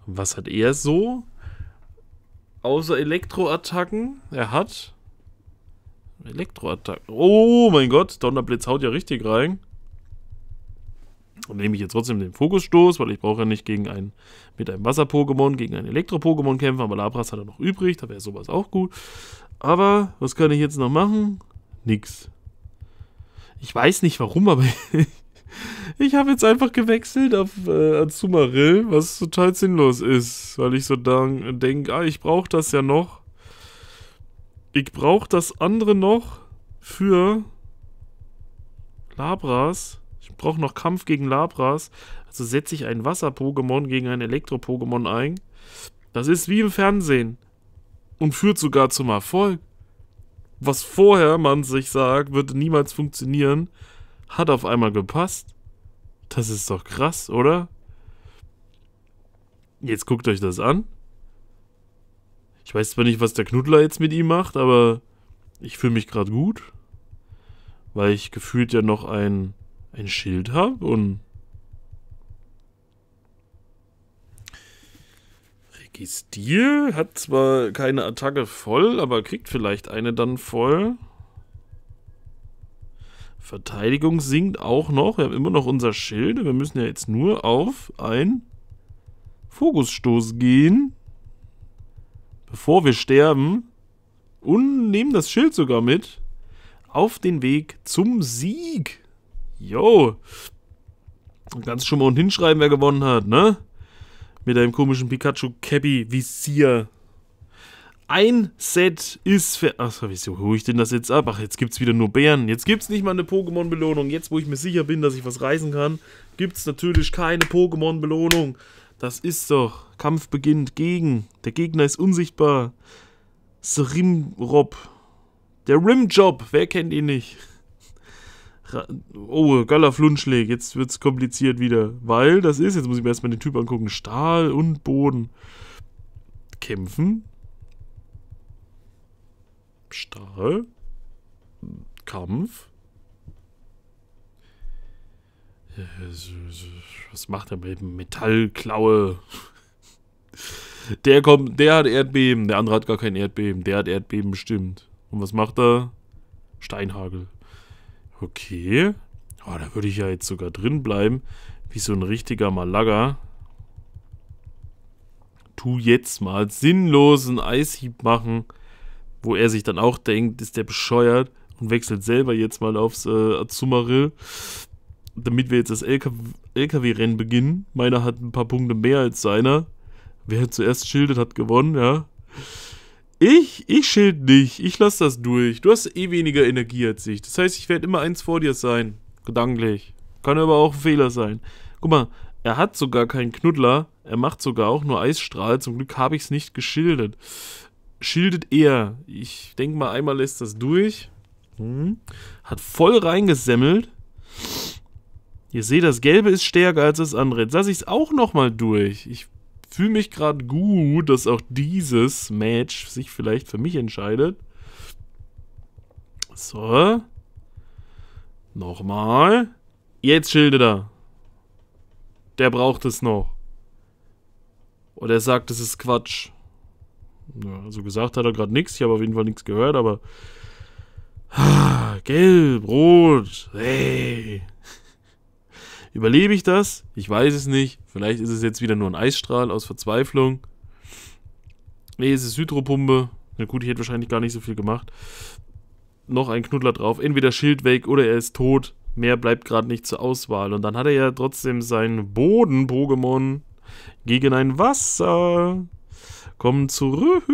Und was hat er so? Außer Elektroattacken? Er hat... Elektroattacken. Oh mein Gott, Donnerblitz haut ja richtig rein. Und nehme ich jetzt trotzdem den Fokusstoß, weil ich brauche ja nicht gegen einen, mit einem Wasser-Pokémon, gegen einen Elektro-Pokémon kämpfen, aber Labras hat er noch übrig, da wäre sowas auch gut. Aber was kann ich jetzt noch machen? Nix. Ich weiß nicht warum, aber ich habe jetzt einfach gewechselt auf äh, Azumarill, was total sinnlos ist, weil ich so denke, ah, ich brauche das ja noch. Ich brauche das andere noch für Labras. Ich brauche noch Kampf gegen Labras. Also setze ich ein Wasser-Pokémon gegen ein Elektro-Pokémon ein. Das ist wie im Fernsehen und führt sogar zum Erfolg. Was vorher man sich sagt, wird niemals funktionieren, hat auf einmal gepasst. Das ist doch krass, oder? Jetzt guckt euch das an. Ich weiß zwar nicht, was der Knuddler jetzt mit ihm macht, aber ich fühle mich gerade gut, weil ich gefühlt ja noch ein, ein Schild habe und Gestil hat zwar keine Attacke voll, aber kriegt vielleicht eine dann voll. Verteidigung sinkt auch noch. Wir haben immer noch unser Schild. Wir müssen ja jetzt nur auf einen Fokusstoß gehen. Bevor wir sterben. Und nehmen das Schild sogar mit. Auf den Weg zum Sieg. Yo. Kannst schon mal hinschreiben, wer gewonnen hat, ne? Mit deinem komischen Pikachu Cappy Visier. Ein Set ist für. Achso, wieso hole ich denn das jetzt ab? Ach, jetzt gibt's wieder nur Bären. Jetzt gibt's nicht mal eine Pokémon-Belohnung. Jetzt, wo ich mir sicher bin, dass ich was reißen kann, gibt's natürlich keine Pokémon-Belohnung. Das ist doch. Kampf beginnt gegen. Der Gegner ist unsichtbar. Srimrob. Der Rimjob. Wer kennt ihn nicht? Oh, geiler Galaflunschläg, jetzt wird's kompliziert wieder. Weil das ist, jetzt muss ich mir erstmal den Typ angucken, Stahl und Boden. Kämpfen. Stahl. Kampf. Was macht er mit Metallklaue? Der kommt, der hat Erdbeben, der andere hat gar kein Erdbeben, der hat Erdbeben bestimmt. Und was macht er? Steinhagel. Okay. Oh, da würde ich ja jetzt sogar drin bleiben. Wie so ein richtiger Malaga. Tu jetzt mal sinnlosen Eishieb machen, wo er sich dann auch denkt, ist der bescheuert und wechselt selber jetzt mal aufs äh, Azumarill, damit wir jetzt das LKW-Rennen beginnen. Meiner hat ein paar Punkte mehr als seiner. Wer zuerst schildert, hat gewonnen, ja. Ich? Ich schild nicht. Ich lass das durch. Du hast eh weniger Energie als ich. Das heißt, ich werde immer eins vor dir sein. Gedanklich. Kann aber auch ein Fehler sein. Guck mal, er hat sogar keinen Knuddler. Er macht sogar auch nur Eisstrahl. Zum Glück habe ich es nicht geschildert. Schildet er. Ich denke mal, einmal lässt das durch. Hm. Hat voll reingesemmelt. Ihr seht, das Gelbe ist stärker als das andere. Jetzt lasse ich es auch nochmal durch. Ich fühle mich gerade gut, dass auch dieses Match sich vielleicht für mich entscheidet. So. Nochmal. Jetzt Schilde da. Der braucht es noch. Oder er sagt, es ist Quatsch. Ja, also gesagt hat er gerade nichts. Ich habe auf jeden Fall nichts gehört, aber. gelb, rot. Hey. Überlebe ich das? Ich weiß es nicht. Vielleicht ist es jetzt wieder nur ein Eisstrahl aus Verzweiflung. Nee, es ist Hydropumpe. Na gut, ich hätte wahrscheinlich gar nicht so viel gemacht. Noch ein Knuddler drauf. Entweder Schild weg oder er ist tot. Mehr bleibt gerade nicht zur Auswahl. Und dann hat er ja trotzdem sein Boden-Pokémon gegen ein Wasser. Komm zurück,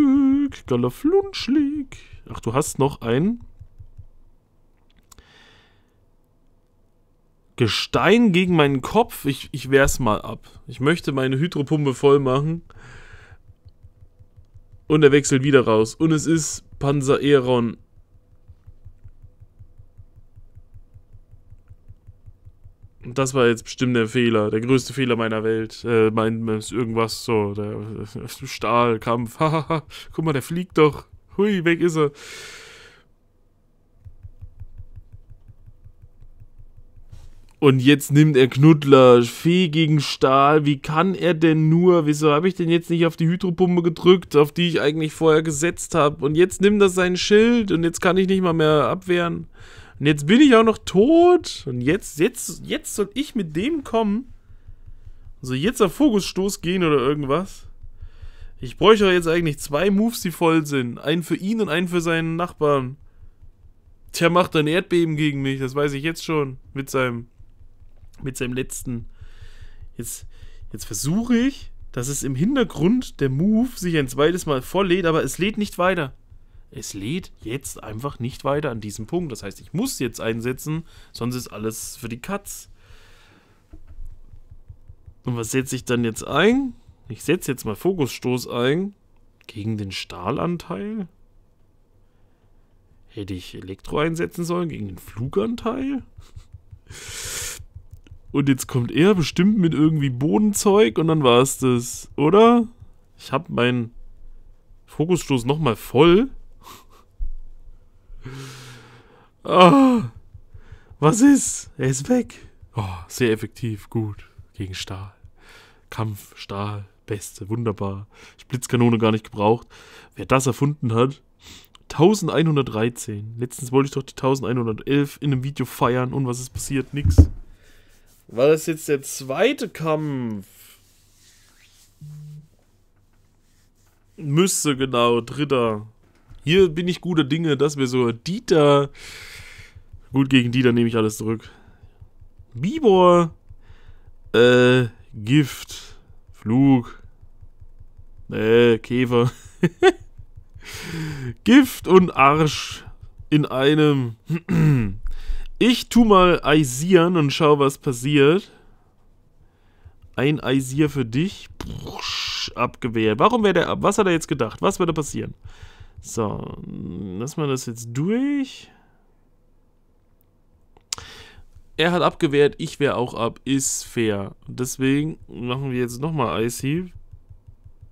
Galaflunschlik. Ach, du hast noch ein Gestein gegen meinen Kopf. Ich, ich wehr's mal ab. Ich möchte meine Hydropumpe voll machen. Und er wechselt wieder raus. Und es ist Panzer Eron. Das war jetzt bestimmt der Fehler, der größte Fehler meiner Welt. Äh, mein, irgendwas so, der Stahlkampf. guck mal, der fliegt doch. Hui, weg ist er. Und jetzt nimmt er Knuddler, Fee gegen Stahl. Wie kann er denn nur? Wieso habe ich denn jetzt nicht auf die Hydropumpe gedrückt, auf die ich eigentlich vorher gesetzt habe? Und jetzt nimmt er sein Schild und jetzt kann ich nicht mal mehr abwehren. Und jetzt bin ich auch noch tot. Und jetzt, jetzt, jetzt soll ich mit dem kommen. Soll also jetzt auf Fokusstoß gehen oder irgendwas. Ich bräuchte jetzt eigentlich zwei Moves, die voll sind. Einen für ihn und einen für seinen Nachbarn. Tja, macht ein Erdbeben gegen mich, das weiß ich jetzt schon. Mit seinem mit seinem letzten. Jetzt, jetzt versuche ich, dass es im Hintergrund der Move sich ein zweites Mal volllädt, aber es lädt nicht weiter. Es lädt jetzt einfach nicht weiter an diesem Punkt. Das heißt, ich muss jetzt einsetzen, sonst ist alles für die Katz. Und was setze ich dann jetzt ein? Ich setze jetzt mal Fokusstoß ein. Gegen den Stahlanteil? Hätte ich Elektro einsetzen sollen? Gegen den Fluganteil? Und jetzt kommt er bestimmt mit irgendwie Bodenzeug und dann war es das, oder? Ich habe meinen Fokusstoß nochmal voll. ah, was ist? Er ist weg. Oh, sehr effektiv, gut. Gegen Stahl. Kampf, Stahl, beste, wunderbar. Ich Blitzkanone gar nicht gebraucht. Wer das erfunden hat, 1113. Letztens wollte ich doch die 1111 in einem Video feiern und was ist passiert? Nix. War das jetzt der zweite Kampf? Müsste, genau, dritter. Hier bin ich guter Dinge, dass wir so Dieter... Gut, gegen Dieter nehme ich alles zurück. Bibor. Äh, Gift. Flug. Äh, Käfer. Gift und Arsch in einem. Ich tu mal eisieren und schau, was passiert. Ein Eisier für dich. Abgewehrt. Warum wäre der ab? Was hat er jetzt gedacht? Was würde passieren? So, lass mal das jetzt durch. Er hat abgewehrt, ich wäre auch ab. Ist fair. Deswegen machen wir jetzt nochmal Eishieb.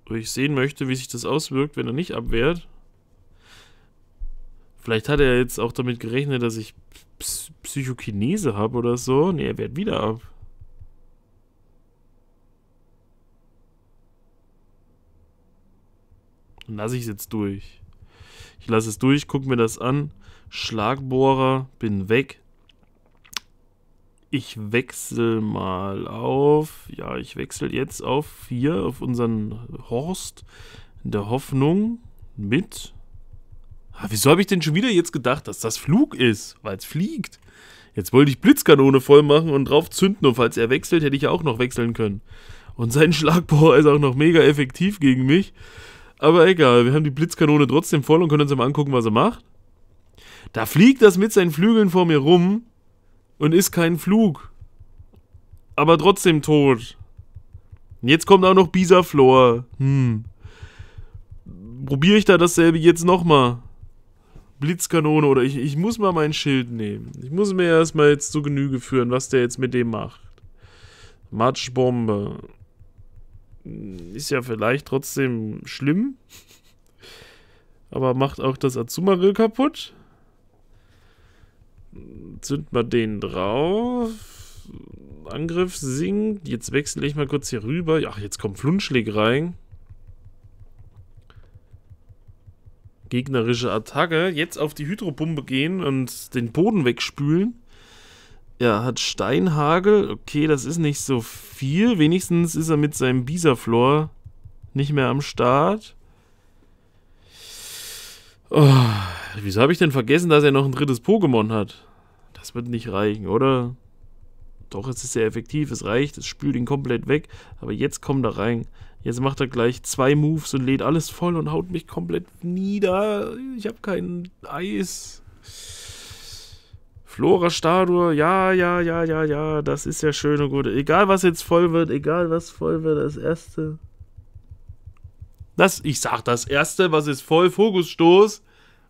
Wo ich sehen möchte, wie sich das auswirkt, wenn er nicht abwehrt. Vielleicht hat er jetzt auch damit gerechnet, dass ich Psy Psychokinese habe oder so. Ne, er wehrt wieder ab. Dann lasse ich es jetzt durch. Ich lasse es durch, guck mir das an. Schlagbohrer, bin weg. Ich wechsle mal auf. Ja, ich wechsle jetzt auf hier, auf unseren Horst. In der Hoffnung mit Ah, wieso habe ich denn schon wieder jetzt gedacht, dass das Flug ist? Weil es fliegt. Jetzt wollte ich Blitzkanone voll machen und drauf zünden. Und falls er wechselt, hätte ich auch noch wechseln können. Und sein Schlagbohrer ist auch noch mega effektiv gegen mich. Aber egal, wir haben die Blitzkanone trotzdem voll und können uns mal angucken, was er macht. Da fliegt das mit seinen Flügeln vor mir rum und ist kein Flug. Aber trotzdem tot. Und jetzt kommt auch noch Bisaflor. Hm. Probiere ich da dasselbe jetzt nochmal? Blitzkanone oder ich, ich muss mal mein Schild nehmen. Ich muss mir erstmal jetzt zu Genüge führen, was der jetzt mit dem macht. Matschbombe. Ist ja vielleicht trotzdem schlimm. Aber macht auch das Azumarill kaputt. Zünd mal den drauf. Angriff sinkt. Jetzt wechsle ich mal kurz hier rüber. Ach, jetzt kommt Flunschlig rein. gegnerische Attacke jetzt auf die Hydropumpe gehen und den Boden wegspülen. Er hat Steinhagel. Okay, das ist nicht so viel. Wenigstens ist er mit seinem Bisaflor nicht mehr am Start. Oh, wieso habe ich denn vergessen, dass er noch ein drittes Pokémon hat? Das wird nicht reichen, oder? Doch, es ist sehr effektiv, es reicht, es spült ihn komplett weg. Aber jetzt kommt er rein. Jetzt macht er gleich zwei Moves und lädt alles voll und haut mich komplett nieder. Ich habe kein Eis. Flora Stadur, ja, ja, ja, ja, ja, das ist ja schön und gut. Egal, was jetzt voll wird, egal, was voll wird, das Erste. Das, ich sag das Erste, was ist voll, Fokusstoß.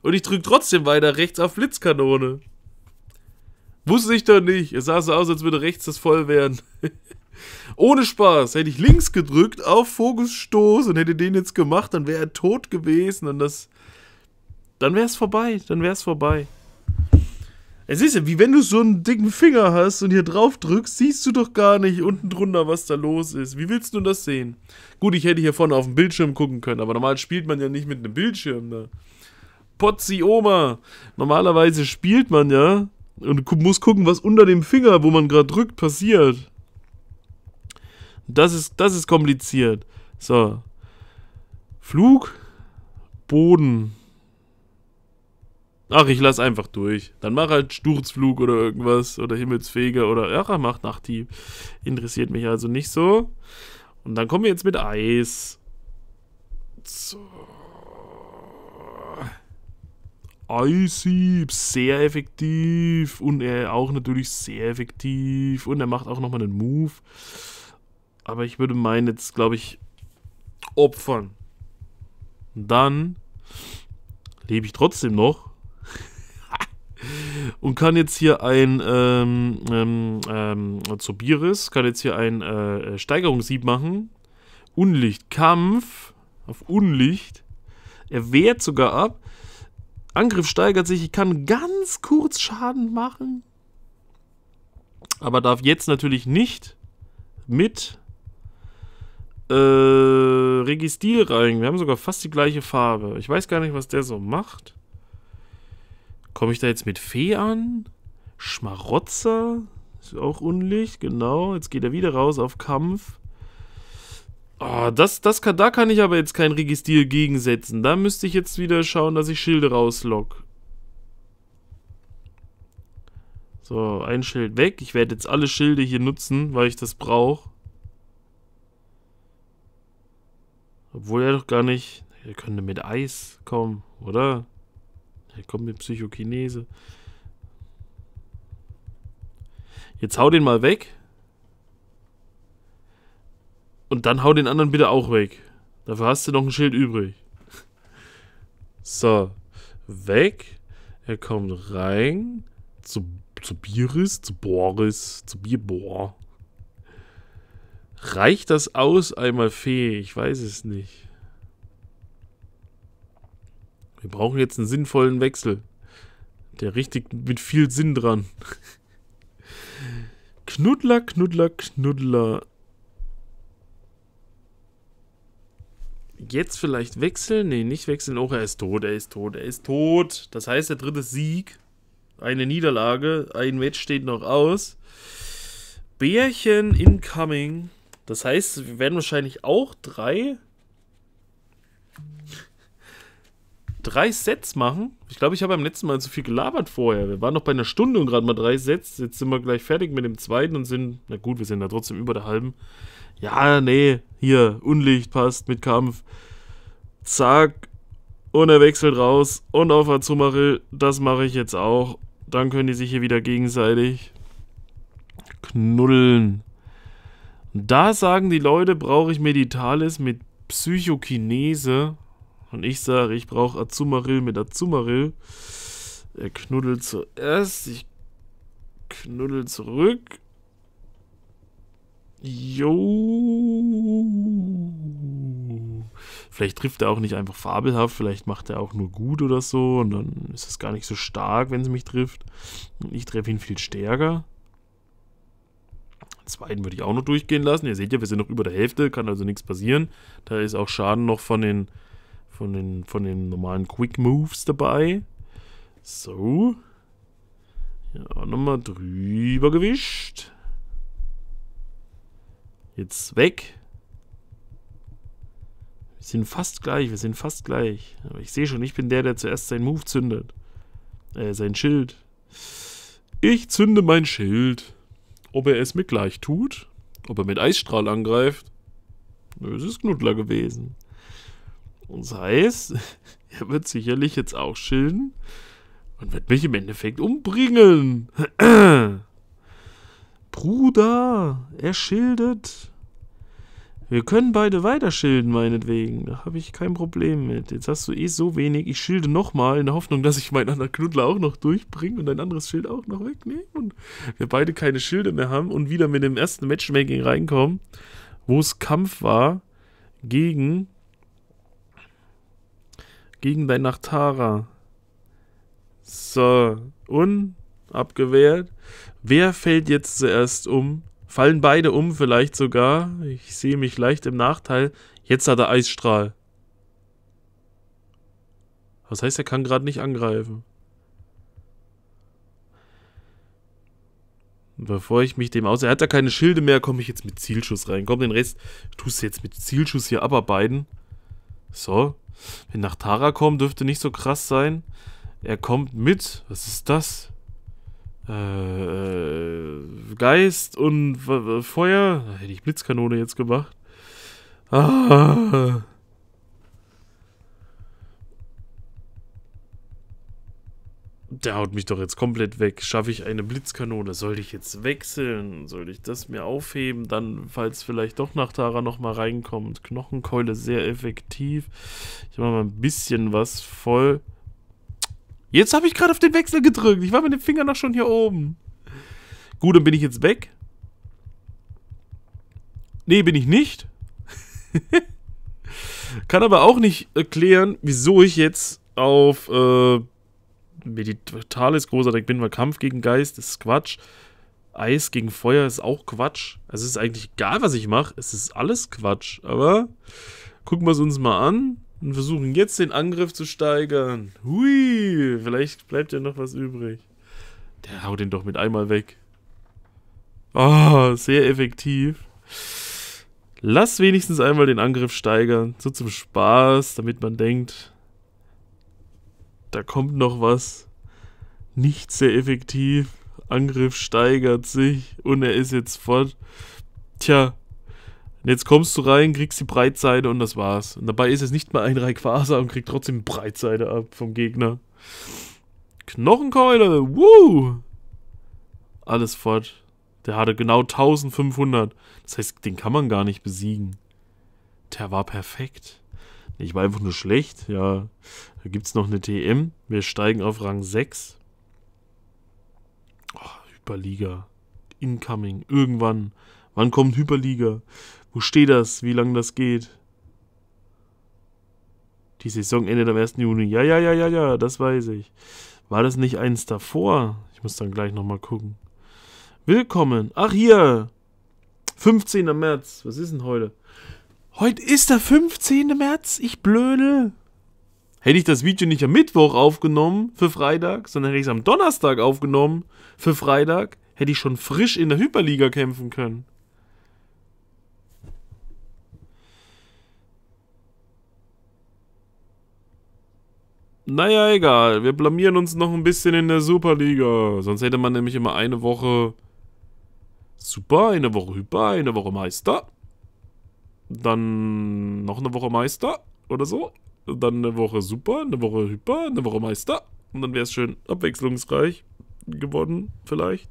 Und ich drück trotzdem weiter rechts auf Blitzkanone. Wusste ich doch nicht. Es sah so aus, als würde rechts das voll werden. Ohne Spaß. Hätte ich links gedrückt auf Fokusstoß und hätte den jetzt gemacht, dann wäre er tot gewesen und das. Dann wäre es vorbei. Dann wäre es vorbei. Es ist ja, wie wenn du so einen dicken Finger hast und hier drauf drückst, siehst du doch gar nicht unten drunter, was da los ist. Wie willst du das sehen? Gut, ich hätte hier vorne auf dem Bildschirm gucken können, aber normal spielt man ja nicht mit einem Bildschirm Ne? Potzi Oma. Normalerweise spielt man ja und muss gucken, was unter dem Finger, wo man gerade drückt, passiert. Das ist, das ist kompliziert. So. Flug, Boden. Ach, ich lass einfach durch. Dann mach halt Sturzflug oder irgendwas oder Himmelsfeger oder ach, er macht Nachthieb. Interessiert mich also nicht so. Und dann kommen wir jetzt mit Eis. So. Eishieb, sehr effektiv. Und er auch natürlich sehr effektiv. Und er macht auch nochmal einen Move aber ich würde meinen jetzt, glaube ich, opfern. Dann lebe ich trotzdem noch und kann jetzt hier ein ähm, ähm, ähm, Zobiris, kann jetzt hier ein äh, Steigerungssieb machen. Unlicht, Kampf auf Unlicht. Er wehrt sogar ab. Angriff steigert sich. Ich kann ganz kurz Schaden machen. Aber darf jetzt natürlich nicht mit äh, rein. Wir haben sogar fast die gleiche Farbe. Ich weiß gar nicht, was der so macht. Komme ich da jetzt mit Fee an? Schmarotzer? Ist auch Unlicht, genau. Jetzt geht er wieder raus auf Kampf. Oh, das, das kann, da kann ich aber jetzt kein Registil gegensetzen. Da müsste ich jetzt wieder schauen, dass ich Schilde rauslock. So, ein Schild weg. Ich werde jetzt alle Schilde hier nutzen, weil ich das brauche. Obwohl er doch gar nicht. Er könnte mit Eis kommen, oder? Er kommt mit Psychokinese. Jetzt hau den mal weg. Und dann hau den anderen bitte auch weg. Dafür hast du noch ein Schild übrig. So. Weg. Er kommt rein. Zu, zu Bieris, zu Boris, zu Bierbohr. Reicht das aus, einmal Fee? Ich weiß es nicht. Wir brauchen jetzt einen sinnvollen Wechsel. Der richtig mit viel Sinn dran. Knuddler, Knuddler, Knuddler. Jetzt vielleicht wechseln? Nee, nicht wechseln. Oh, er ist tot, er ist tot, er ist tot. Das heißt, der dritte Sieg. Eine Niederlage. Ein Match steht noch aus. Bärchen incoming. Das heißt, wir werden wahrscheinlich auch drei, drei Sets machen. Ich glaube, ich habe beim letzten Mal zu viel gelabert vorher. Wir waren noch bei einer Stunde und gerade mal drei Sets. Jetzt sind wir gleich fertig mit dem zweiten und sind, na gut, wir sind da trotzdem über der halben. Ja, nee, hier, Unlicht passt mit Kampf. Zack. Und er wechselt raus. Und auf Azumarill, das mache ich jetzt auch. Dann können die sich hier wieder gegenseitig knuddeln. Und da sagen die Leute, brauche ich Meditalis mit Psychokinese. Und ich sage, ich brauche Azumarill mit Azumarill. Er knuddelt zuerst, ich knuddel zurück. Jo. Vielleicht trifft er auch nicht einfach fabelhaft, vielleicht macht er auch nur gut oder so und dann ist es gar nicht so stark, wenn es mich trifft. Und ich treffe ihn viel stärker zweiten würde ich auch noch durchgehen lassen. Ihr seht ja, wir sind noch über der Hälfte, kann also nichts passieren. Da ist auch Schaden noch von den, von den, von den normalen Quick Moves dabei. So. Ja, nochmal drüber gewischt. Jetzt weg. Wir sind fast gleich, wir sind fast gleich. Aber ich sehe schon, ich bin der, der zuerst seinen Move zündet. Äh, sein Schild. Ich zünde mein Schild. Ob er es mir gleich tut? Ob er mit Eisstrahl angreift? Nö, es ist Knuddler gewesen. Und das heißt, er wird sicherlich jetzt auch schilden und wird mich im Endeffekt umbringen. Bruder, er schildert. Wir können beide weiter schilden, meinetwegen. Da habe ich kein Problem mit. Jetzt hast du eh so wenig. Ich schilde nochmal in der Hoffnung, dass ich meinen anderen Knuddler auch noch durchbringe und dein anderes Schild auch noch wegnehme. Und wir beide keine Schilde mehr haben und wieder mit dem ersten Matchmaking reinkommen, wo es Kampf war gegen. gegen dein Nachtara. So. Und abgewehrt. Wer fällt jetzt zuerst um? Fallen beide um, vielleicht sogar. Ich sehe mich leicht im Nachteil. Jetzt hat er Eisstrahl. Was heißt, er kann gerade nicht angreifen. Bevor ich mich dem aus... Er hat ja keine Schilde mehr, komme ich jetzt mit Zielschuss rein. Komm, den Rest tust du jetzt mit Zielschuss hier abarbeiten. So. Wenn nach Tara kommen, dürfte nicht so krass sein. Er kommt mit. Was ist das? Äh, äh, Geist und Feuer. Da hätte ich Blitzkanone jetzt gemacht. Ah. Der haut mich doch jetzt komplett weg. Schaffe ich eine Blitzkanone? Sollte ich jetzt wechseln? Sollte ich das mir aufheben? Dann, falls vielleicht doch nach Tara nochmal reinkommt. Knochenkeule sehr effektiv. Ich mache mal ein bisschen was voll. Jetzt habe ich gerade auf den Wechsel gedrückt. Ich war mit dem Finger noch schon hier oben. Gut, dann bin ich jetzt weg. Nee, bin ich nicht. Kann aber auch nicht erklären, äh, wieso ich jetzt auf äh, Meditales großartig bin, weil Kampf gegen Geist ist Quatsch. Eis gegen Feuer ist auch Quatsch. Also es ist eigentlich egal, was ich mache. Es ist alles Quatsch. Aber gucken wir es uns mal an. Und versuchen jetzt den Angriff zu steigern. Hui, vielleicht bleibt ja noch was übrig. Der haut den doch mit einmal weg. Oh, sehr effektiv. Lass wenigstens einmal den Angriff steigern. So zum Spaß, damit man denkt, da kommt noch was. Nicht sehr effektiv. Angriff steigert sich und er ist jetzt fort. Tja, und jetzt kommst du rein, kriegst die Breitseite und das war's. Und dabei ist es nicht mal ein Rayquaza und kriegt trotzdem Breitseite ab vom Gegner. Knochenkeule, woo! Alles fort. Der hatte genau 1500. Das heißt, den kann man gar nicht besiegen. Der war perfekt. Ich war einfach nur schlecht. Ja, da gibt's noch eine TM. Wir steigen auf Rang 6. Oh, Hyperliga. Incoming. Irgendwann. Wann kommt Hyperliga? Wo steht das? Wie lange das geht? Die Saison endet am 1. Juni. Ja, ja, ja, ja, ja, das weiß ich. War das nicht eins davor? Ich muss dann gleich nochmal gucken. Willkommen. Ach, hier. 15. März. Was ist denn heute? Heute ist der 15. März. Ich blöde. Hätte ich das Video nicht am Mittwoch aufgenommen für Freitag, sondern hätte ich es am Donnerstag aufgenommen für Freitag, hätte ich schon frisch in der Hyperliga kämpfen können. Naja, egal. Wir blamieren uns noch ein bisschen in der Superliga. Sonst hätte man nämlich immer eine Woche Super, eine Woche Hyper, eine Woche Meister. Dann noch eine Woche Meister oder so. Dann eine Woche Super, eine Woche Hyper, eine Woche Meister. Und dann wäre es schön abwechslungsreich geworden, vielleicht.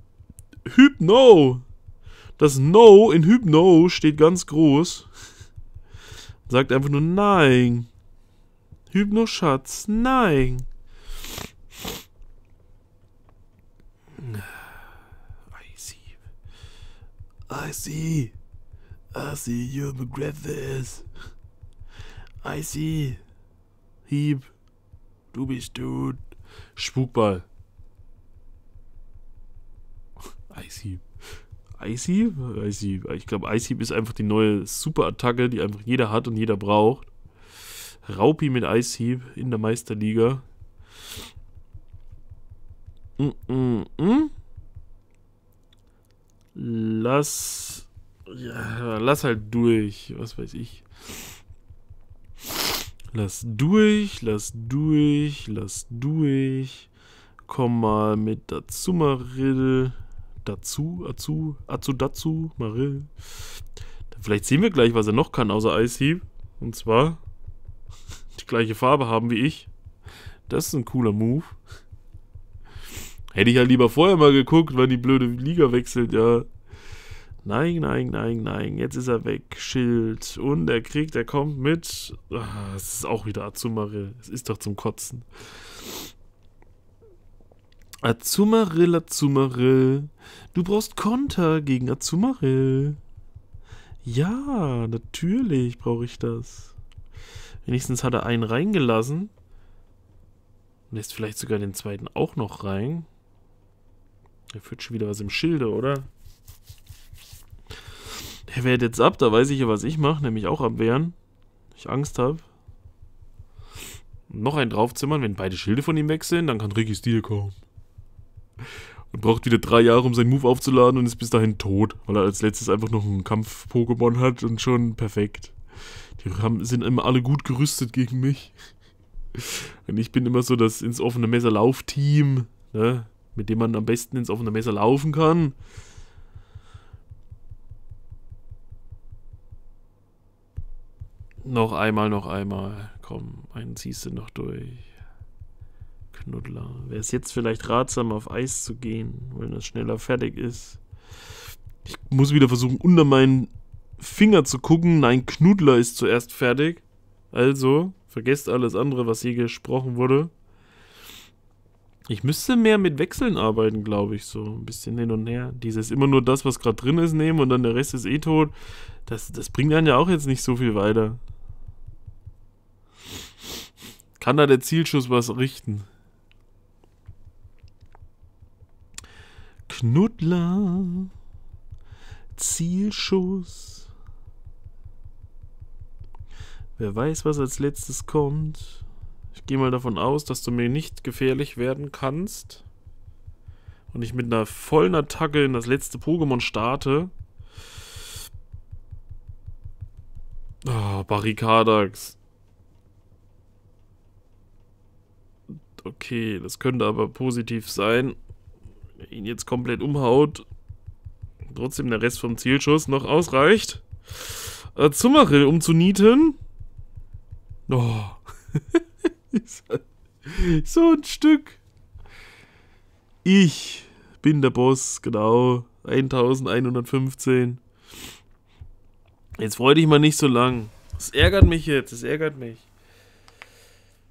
Hypno! Das No in Hypno steht ganz groß. Sagt einfach nur Nein. Hypnoschatz, nein. I see. I see. I see you, McGrathis. I see. Hieb. Du bist tot. Spukball. Ice Heap. Ice Heap? Ice Heap. Ich glaube, Ice Heap ist einfach die neue Super-Attacke, die einfach jeder hat und jeder braucht. Raupi mit Eishieb in der Meisterliga. Mm -mm -mm. Lass. Ja, lass halt durch. Was weiß ich. Lass durch, lass durch, lass durch. Komm mal mit dazu, Marill. Dazu, Azu, Azu, dazu, Marill. Vielleicht sehen wir gleich, was er noch kann, außer Eishieb. Und zwar gleiche Farbe haben wie ich. Das ist ein cooler Move. Hätte ich ja halt lieber vorher mal geguckt, wann die blöde Liga wechselt, ja. Nein, nein, nein, nein. Jetzt ist er weg. Schild. Und er kriegt, er kommt mit. Ah, es ist auch wieder Azumarill. Es ist doch zum Kotzen. Azumarill, Azumarill. Du brauchst Konter gegen Azumarill. Ja, natürlich brauche ich das. Wenigstens hat er einen reingelassen. Und Lässt vielleicht sogar den zweiten auch noch rein. Er führt schon wieder was im Schilde, oder? Der wehrt jetzt ab, da weiß ich ja, was ich mache, nämlich auch abwehren. Ich Angst habe. Noch einen draufzimmern, wenn beide Schilde von ihm weg sind, dann kann Ricky Steel kommen. Und braucht wieder drei Jahre, um seinen Move aufzuladen und ist bis dahin tot, weil er als letztes einfach noch einen Kampf-Pokémon hat und schon perfekt haben, sind immer alle gut gerüstet gegen mich. Und ich bin immer so das ins offene Messer Lauf-Team, ne? mit dem man am besten ins offene Messer laufen kann. Noch einmal, noch einmal. Komm, einen ziehst du noch durch. Knuddler. Wäre es jetzt vielleicht ratsam, auf Eis zu gehen, wenn das schneller fertig ist. Ich muss wieder versuchen, unter meinen Finger zu gucken. Nein, Knudler ist zuerst fertig. Also, vergesst alles andere, was hier gesprochen wurde. Ich müsste mehr mit Wechseln arbeiten, glaube ich, so ein bisschen hin und her. Dieses immer nur das, was gerade drin ist, nehmen und dann der Rest ist eh tot. Das, das bringt dann ja auch jetzt nicht so viel weiter. Kann da der Zielschuss was richten? Knuddler. Zielschuss. Wer weiß, was als letztes kommt. Ich gehe mal davon aus, dass du mir nicht gefährlich werden kannst. Und ich mit einer vollen Attacke in das letzte Pokémon starte. Ah, oh, Barrikadax. Okay, das könnte aber positiv sein. Ihn jetzt komplett umhaut. Trotzdem der Rest vom Zielschuss noch ausreicht. Äh, Zummeril umzunieten. Oh. so ein Stück. Ich bin der Boss, genau. 1115. Jetzt freu dich mal nicht so lang. Das ärgert mich jetzt, das ärgert mich.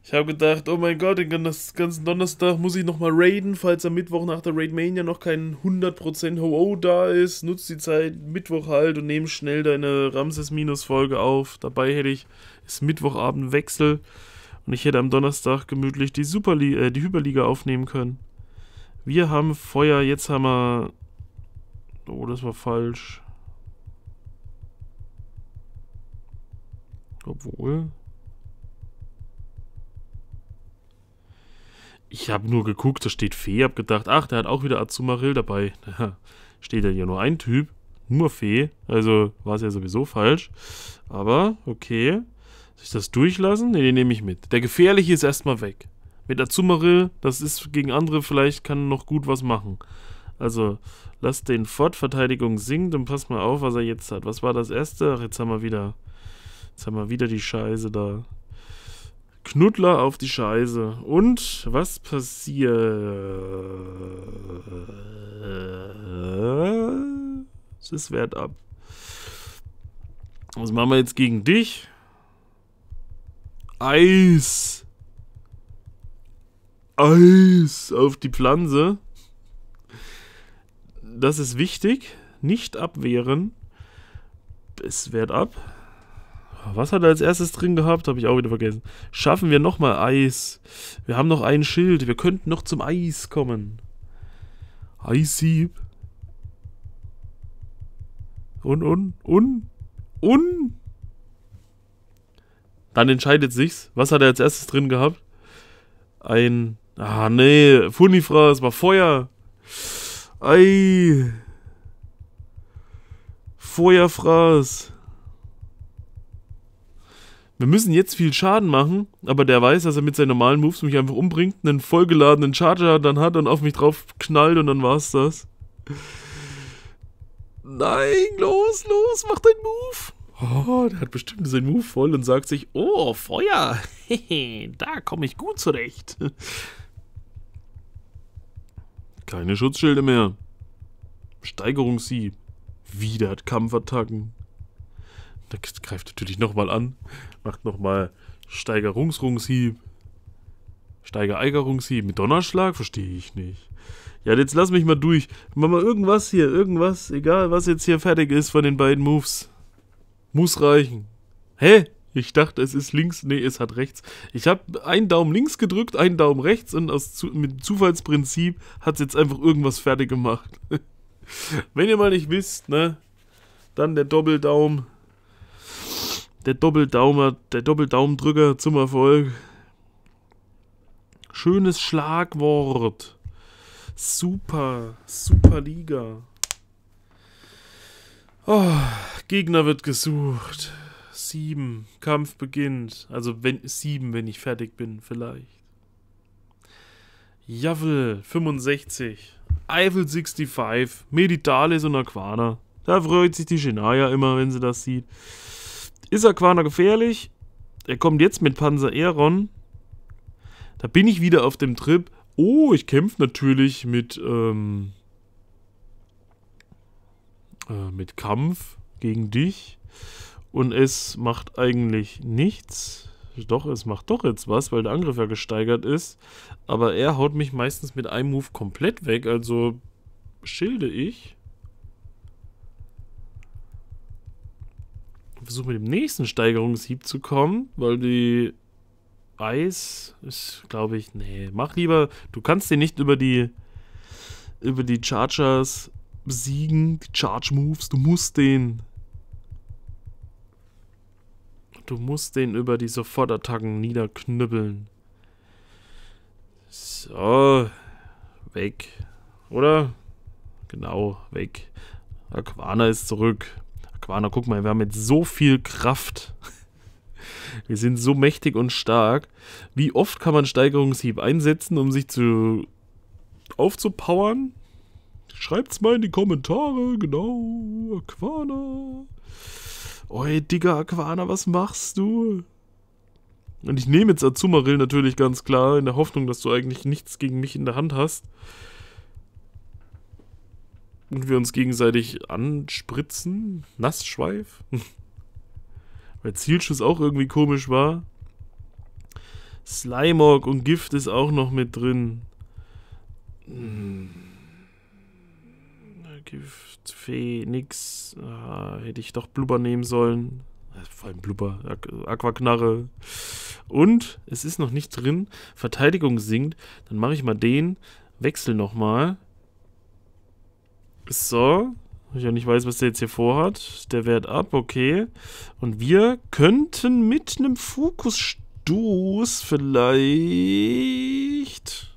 Ich habe gedacht, oh mein Gott, den ganzen Donnerstag muss ich nochmal raiden, falls am Mittwoch nach der Raidmania noch kein 100% Ho-Oh da ist. Nutz die Zeit, Mittwoch halt und nehm schnell deine Ramses-Folge auf. Dabei hätte ich, ist Mittwochabend Wechsel und ich hätte am Donnerstag gemütlich die, Superliga, äh, die Hyperliga aufnehmen können. Wir haben Feuer, jetzt haben wir... Oh, das war falsch. Obwohl... ich habe nur geguckt, da steht Fee, habe gedacht, ach, der hat auch wieder Azumarill dabei. Da steht ja nur ein Typ, nur Fee, also war es ja sowieso falsch. Aber, okay. Soll ich das durchlassen? Ne, den nehme ich mit. Der gefährliche ist erstmal weg. Mit Azumarill, das ist gegen andere vielleicht, kann noch gut was machen. Also, lasst den Fortverteidigung sinken, sinkt und passt mal auf, was er jetzt hat. Was war das erste? Ach, jetzt haben wir wieder. Jetzt haben wir wieder die Scheiße da. Knuddler auf die Scheiße. Und was passiert? Es ist Wert ab. Was machen wir jetzt gegen dich? Eis. Eis auf die Pflanze. Das ist wichtig. Nicht abwehren. Es wert ab. Was hat er als erstes drin gehabt? Habe ich auch wieder vergessen. Schaffen wir nochmal Eis. Wir haben noch ein Schild. Wir könnten noch zum Eis kommen. Eissieb. Und, und, und, und. Dann entscheidet sich's. Was hat er als erstes drin gehabt? Ein. Ah, nee. Funifra, es war Feuer. Ei. Feuerfraß wir müssen jetzt viel Schaden machen, aber der weiß, dass er mit seinen normalen Moves mich einfach umbringt, einen vollgeladenen Charger dann hat und auf mich drauf knallt und dann war's das. Nein, los, los, mach deinen Move. Oh, der hat bestimmt seinen Move voll und sagt sich, oh, Feuer, da komme ich gut zurecht. Keine Schutzschilde mehr. Steigerung Sie. Wieder Kampfattacken. Das greift natürlich nochmal an. Macht nochmal Steigerungsrungshieb. Steigereigerungshieb mit Donnerschlag? Verstehe ich nicht. Ja, jetzt lass mich mal durch. Mach mal irgendwas hier, irgendwas. Egal, was jetzt hier fertig ist von den beiden Moves. Muss reichen. Hä? Ich dachte, es ist links. Nee, es hat rechts. Ich habe einen Daumen links gedrückt, einen Daumen rechts und aus zu mit Zufallsprinzip hat es jetzt einfach irgendwas fertig gemacht. Wenn ihr mal nicht wisst, ne? Dann der Doppeldaumen der Doppeldaumer, der Doppeldaumdrücker zum Erfolg. Schönes Schlagwort. Super, super Liga. Oh, Gegner wird gesucht. Sieben. Kampf beginnt. Also wenn sieben, wenn ich fertig bin, vielleicht. Javel 65. Eiffel 65. Meditalis und Aquana. Da freut sich die Genaya immer, wenn sie das sieht. Ist Aquana gefährlich? Er kommt jetzt mit Panzer Aeron. Da bin ich wieder auf dem Trip. Oh, ich kämpfe natürlich mit, ähm, äh, mit Kampf gegen dich. Und es macht eigentlich nichts. Doch, es macht doch jetzt was, weil der Angriff ja gesteigert ist. Aber er haut mich meistens mit einem Move komplett weg. Also schilde ich. versuche mit dem nächsten Steigerungshieb zu kommen, weil die Eis ist, glaube ich, nee, mach lieber, du kannst den nicht über die über die Chargers besiegen, die Charge Moves, du musst den du musst den über die Sofortattacken niederknüppeln. So, weg, oder? Genau, weg. Aquana ist zurück. Aquana, guck mal, wir haben jetzt so viel Kraft. Wir sind so mächtig und stark. Wie oft kann man Steigerungshieb einsetzen, um sich zu aufzupowern? Schreibt's mal in die Kommentare, genau. Aquana. Oi, Digga, Aquana, was machst du? Und ich nehme jetzt Azumarill natürlich ganz klar, in der Hoffnung, dass du eigentlich nichts gegen mich in der Hand hast und wir uns gegenseitig anspritzen. Nassschweif. Weil Zielschuss auch irgendwie komisch war. Slimog und Gift ist auch noch mit drin. Hm. Gift, Fee, nix. Ah, hätte ich doch Blubber nehmen sollen. Vor allem Blubber, Aquaknarre. Und es ist noch nicht drin. Verteidigung sinkt. Dann mache ich mal den. Wechsel nochmal. So, ich ja nicht weiß, was der jetzt hier vorhat. Der wehrt ab, okay. Und wir könnten mit einem Fokusstoß vielleicht...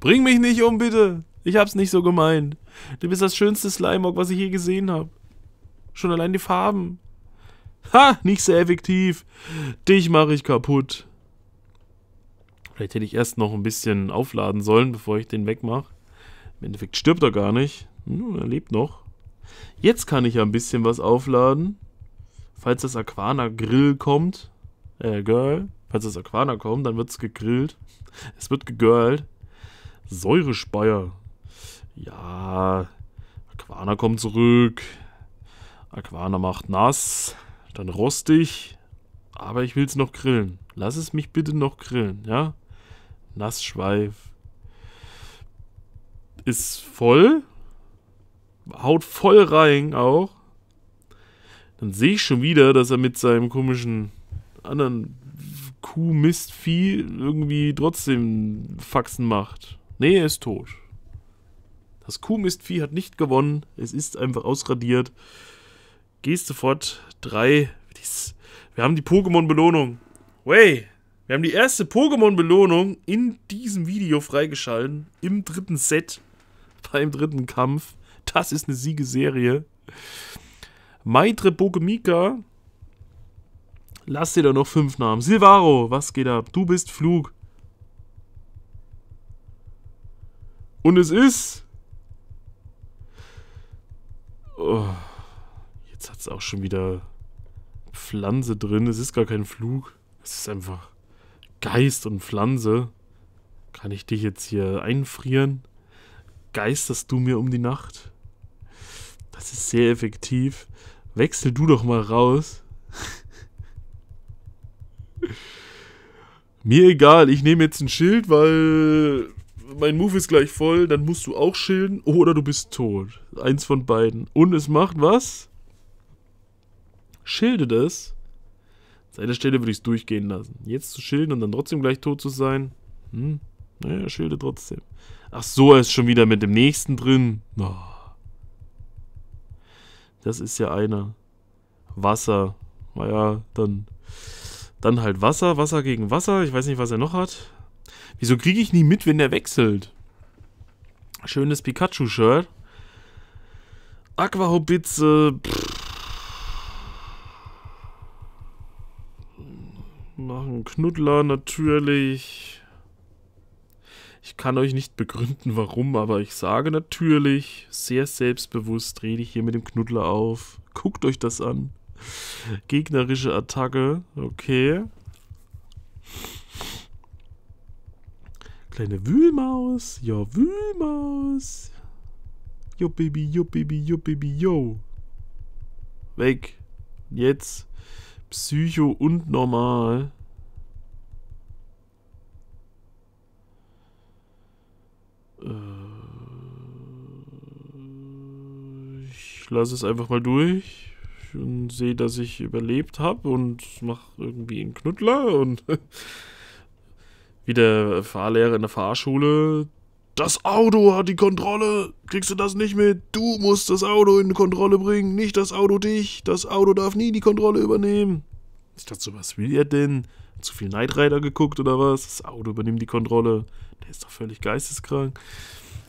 Bring mich nicht um, bitte! Ich hab's nicht so gemeint. Du bist das schönste Slimeog, was ich je gesehen habe. Schon allein die Farben. Ha, nicht sehr effektiv. Dich mache ich kaputt. Vielleicht hätte ich erst noch ein bisschen aufladen sollen, bevor ich den wegmache. Im Endeffekt stirbt er gar nicht. Hm, er lebt noch. Jetzt kann ich ja ein bisschen was aufladen. Falls das Aquana Grill kommt. Äh, Girl. Falls das Aquana kommt, dann wird es gegrillt. Es wird gegirlt. Säurespeier. Ja. Aquana kommt zurück. Aquana macht nass. Dann rostig. Aber ich will es noch grillen. Lass es mich bitte noch grillen, ja? Nassschweif. Ist voll haut voll rein auch. Dann sehe ich schon wieder, dass er mit seinem komischen anderen Kuh-Mistvieh irgendwie trotzdem Faxen macht. Nee, er ist tot. Das Kuh-Mistvieh hat nicht gewonnen. Es ist einfach ausradiert. Gehst sofort drei. Wir haben die Pokémon-Belohnung. Way! Wir haben die erste Pokémon-Belohnung in diesem Video freigeschalten. Im dritten Set. Beim dritten Kampf das ist eine Siegeserie. Maitre Bogemica. Lass dir da noch fünf Namen. Silvaro, was geht ab? Du bist Flug. Und es ist. Oh, jetzt hat es auch schon wieder Pflanze drin. Es ist gar kein Flug. Es ist einfach Geist und Pflanze. Kann ich dich jetzt hier einfrieren? Geisterst du mir um die Nacht? Das ist sehr effektiv. Wechsel du doch mal raus. Mir egal, ich nehme jetzt ein Schild, weil mein Move ist gleich voll, dann musst du auch schilden oder du bist tot. Eins von beiden. Und es macht was? Schilde das. An einer Stelle würde ich es durchgehen lassen. Jetzt zu schilden und dann trotzdem gleich tot zu sein. Hm? Naja, schilde trotzdem. Ach so, er ist schon wieder mit dem nächsten drin. Oh. Das ist ja einer. Wasser. Naja, dann. Dann halt Wasser, Wasser gegen Wasser. Ich weiß nicht, was er noch hat. Wieso kriege ich nie mit, wenn der wechselt? Schönes Pikachu-Shirt. Aquahobitze. Äh, Machen Knuddler natürlich. Ich kann euch nicht begründen, warum, aber ich sage natürlich, sehr selbstbewusst rede ich hier mit dem Knuddler auf. Guckt euch das an. Gegnerische Attacke, okay. Kleine Wühlmaus, ja Wühlmaus. Jo, Baby, jo, Baby, jo, Baby, yo. Weg. Jetzt. Psycho und normal. ich lasse es einfach mal durch und sehe, dass ich überlebt habe und mache irgendwie einen Knuddler und wie der Fahrlehrer in der Fahrschule. Das Auto hat die Kontrolle. Kriegst du das nicht mit? Du musst das Auto in die Kontrolle bringen, nicht das Auto dich. Das Auto darf nie die Kontrolle übernehmen. Ich dachte so, was will er denn? Zu viel Knight Rider geguckt oder was? Das Auto übernimmt die Kontrolle. Der ist doch völlig geisteskrank.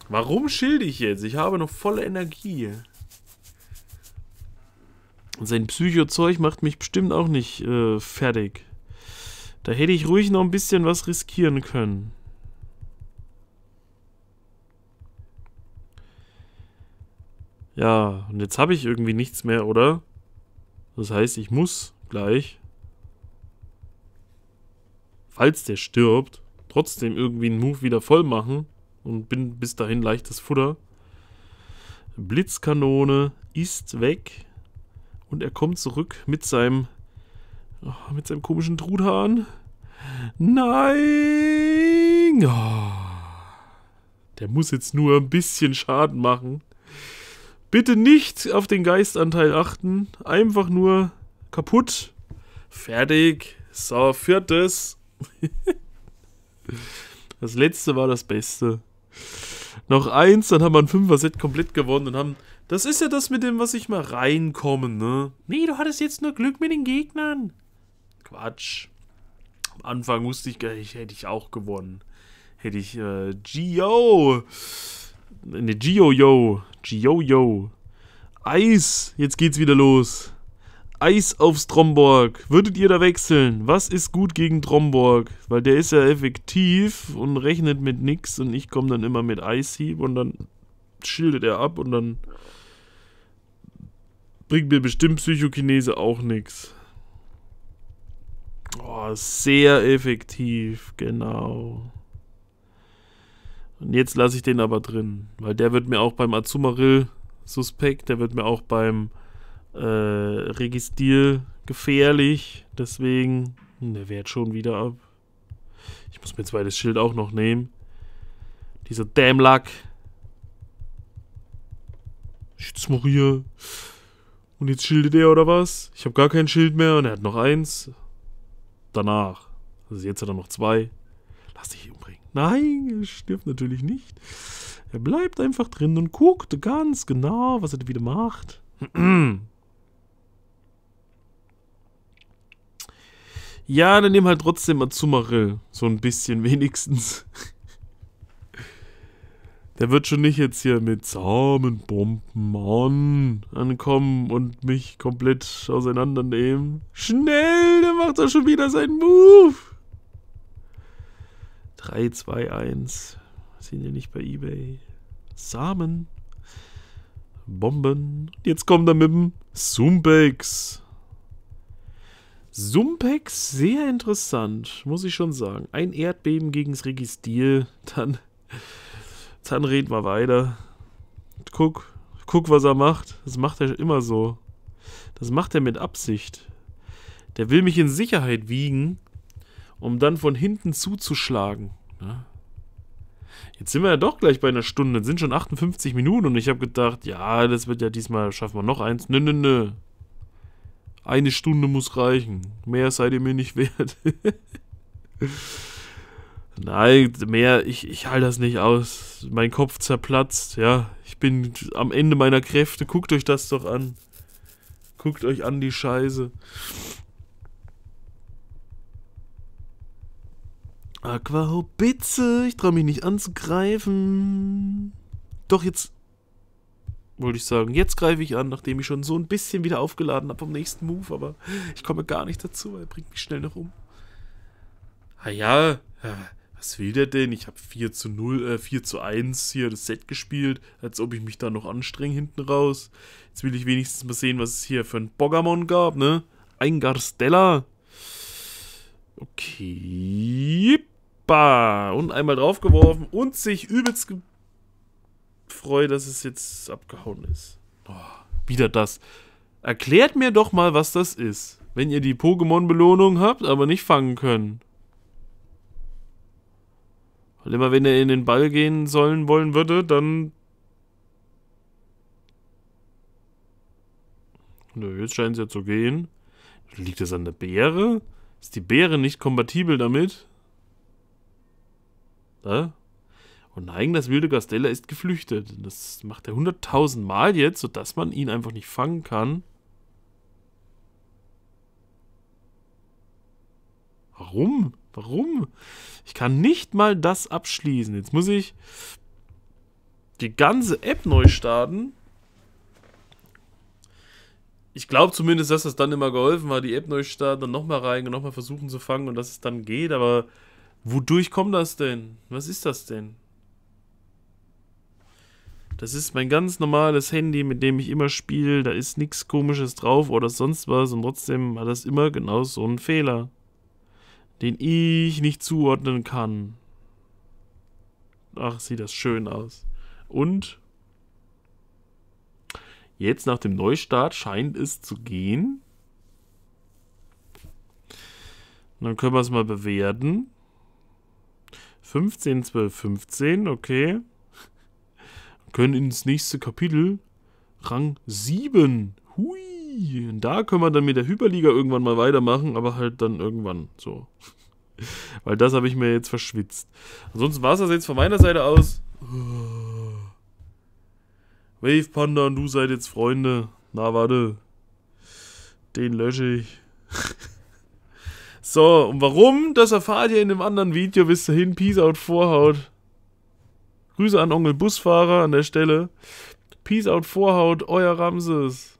Warum schilde ich jetzt? Ich habe noch volle Energie. sein Psycho-Zeug macht mich bestimmt auch nicht äh, fertig. Da hätte ich ruhig noch ein bisschen was riskieren können. Ja, und jetzt habe ich irgendwie nichts mehr, oder? Das heißt, ich muss gleich. Falls der stirbt trotzdem irgendwie einen Move wieder voll machen und bin bis dahin leichtes Futter. Blitzkanone ist weg und er kommt zurück mit seinem oh, mit seinem komischen Truthahn. Nein! Oh. Der muss jetzt nur ein bisschen Schaden machen. Bitte nicht auf den Geistanteil achten. Einfach nur kaputt. Fertig. So, viertes. Das letzte war das Beste. Noch eins, dann haben wir ein Fünfer-Set komplett gewonnen und haben... Das ist ja das mit dem, was ich mal reinkomme, ne? Nee, du hattest jetzt nur Glück mit den Gegnern. Quatsch. Am Anfang wusste ich, gar äh, nicht, hätte ich auch gewonnen. Hätte ich, äh, Gio. Ne, Gio-Yo. Gio-Yo. Eis. Jetzt geht's wieder los. Eis aufs Tromborg. Würdet ihr da wechseln? Was ist gut gegen Tromborg? Weil der ist ja effektiv und rechnet mit nix und ich komme dann immer mit Eishieb und dann schildet er ab und dann bringt mir bestimmt Psychokinese auch nix. Oh, sehr effektiv, genau. Und jetzt lasse ich den aber drin, weil der wird mir auch beim Azumarill suspekt, der wird mir auch beim äh, Registil gefährlich. Deswegen, hm, der wehrt schon wieder ab. Ich muss mir jetzt das Schild auch noch nehmen. Dieser Dämlack. Jetzt mal hier. Und jetzt schildet er oder was? Ich habe gar kein Schild mehr und er hat noch eins. Danach. Also jetzt hat er noch zwei. Lass dich umbringen. Nein, er stirbt natürlich nicht. Er bleibt einfach drin und guckt ganz genau, was er wieder macht. Ja, dann nimm halt trotzdem Azumarill. So ein bisschen wenigstens. Der wird schon nicht jetzt hier mit Samenbomben an ankommen und mich komplett auseinandernehmen. Schnell, der macht doch schon wieder seinen Move. 3, 2, 1. Sind ja nicht bei Ebay. Samen. Bomben. Jetzt kommt er mit dem Zoombex. Sumpex, sehr interessant, muss ich schon sagen. Ein Erdbeben gegen das Registil, dann, dann reden wir weiter. Guck, guck, was er macht. Das macht er immer so. Das macht er mit Absicht. Der will mich in Sicherheit wiegen, um dann von hinten zuzuschlagen. Ja. Jetzt sind wir ja doch gleich bei einer Stunde. Es sind schon 58 Minuten und ich habe gedacht, ja, das wird ja diesmal, schaffen wir noch eins. Nö, nö, nö. Eine Stunde muss reichen. Mehr seid ihr mir nicht wert. Nein, mehr, ich, ich halte das nicht aus. Mein Kopf zerplatzt, ja. Ich bin am Ende meiner Kräfte. Guckt euch das doch an. Guckt euch an die Scheiße. bitte, ich traue mich nicht anzugreifen. Doch, jetzt wollte ich sagen. Jetzt greife ich an, nachdem ich schon so ein bisschen wieder aufgeladen habe vom nächsten Move, aber ich komme gar nicht dazu, er bringt mich schnell noch um. Ah ja, was will der denn? Ich habe 4 zu 0, äh, 4 zu 1 hier das Set gespielt, als ob ich mich da noch anstrenge hinten raus. Jetzt will ich wenigstens mal sehen, was es hier für ein Bogamon gab, ne? Ein Garstella. Okay. Und einmal draufgeworfen und sich übelst freue, dass es jetzt abgehauen ist. Oh, wieder das. Erklärt mir doch mal, was das ist, wenn ihr die Pokémon-Belohnung habt, aber nicht fangen können. Weil immer wenn ihr in den Ball gehen sollen wollen würde, dann... Nö, jetzt scheint es ja zu gehen. Liegt das an der Beere? Ist die Beere nicht kompatibel damit? Äh? Und nein, das wilde Gastella ist geflüchtet. Das macht er 100.000 Mal jetzt, sodass man ihn einfach nicht fangen kann. Warum? Warum? Ich kann nicht mal das abschließen. Jetzt muss ich die ganze App neu starten. Ich glaube zumindest, dass das dann immer geholfen war. Die App neu starten, und nochmal rein und nochmal versuchen zu fangen und dass es dann geht. Aber wodurch kommt das denn? Was ist das denn? Das ist mein ganz normales Handy, mit dem ich immer spiele. Da ist nichts komisches drauf oder sonst was und trotzdem hat das immer genau so einen Fehler, den ich nicht zuordnen kann. Ach, sieht das schön aus. Und jetzt nach dem Neustart scheint es zu gehen. Dann können wir es mal bewerten. 15, 12, 15, okay können ins nächste Kapitel. Rang 7. Hui. da können wir dann mit der Hyperliga irgendwann mal weitermachen, aber halt dann irgendwann so. Weil das habe ich mir jetzt verschwitzt. Ansonsten war es das jetzt von meiner Seite aus. Äh. Wave Panda und du seid jetzt Freunde. Na, warte. Den lösche ich. so, und warum? Das erfahrt ihr in dem anderen Video. Bis dahin, Peace out, Vorhaut. Grüße an Onkel Busfahrer an der Stelle. Peace out Vorhaut, euer Ramses.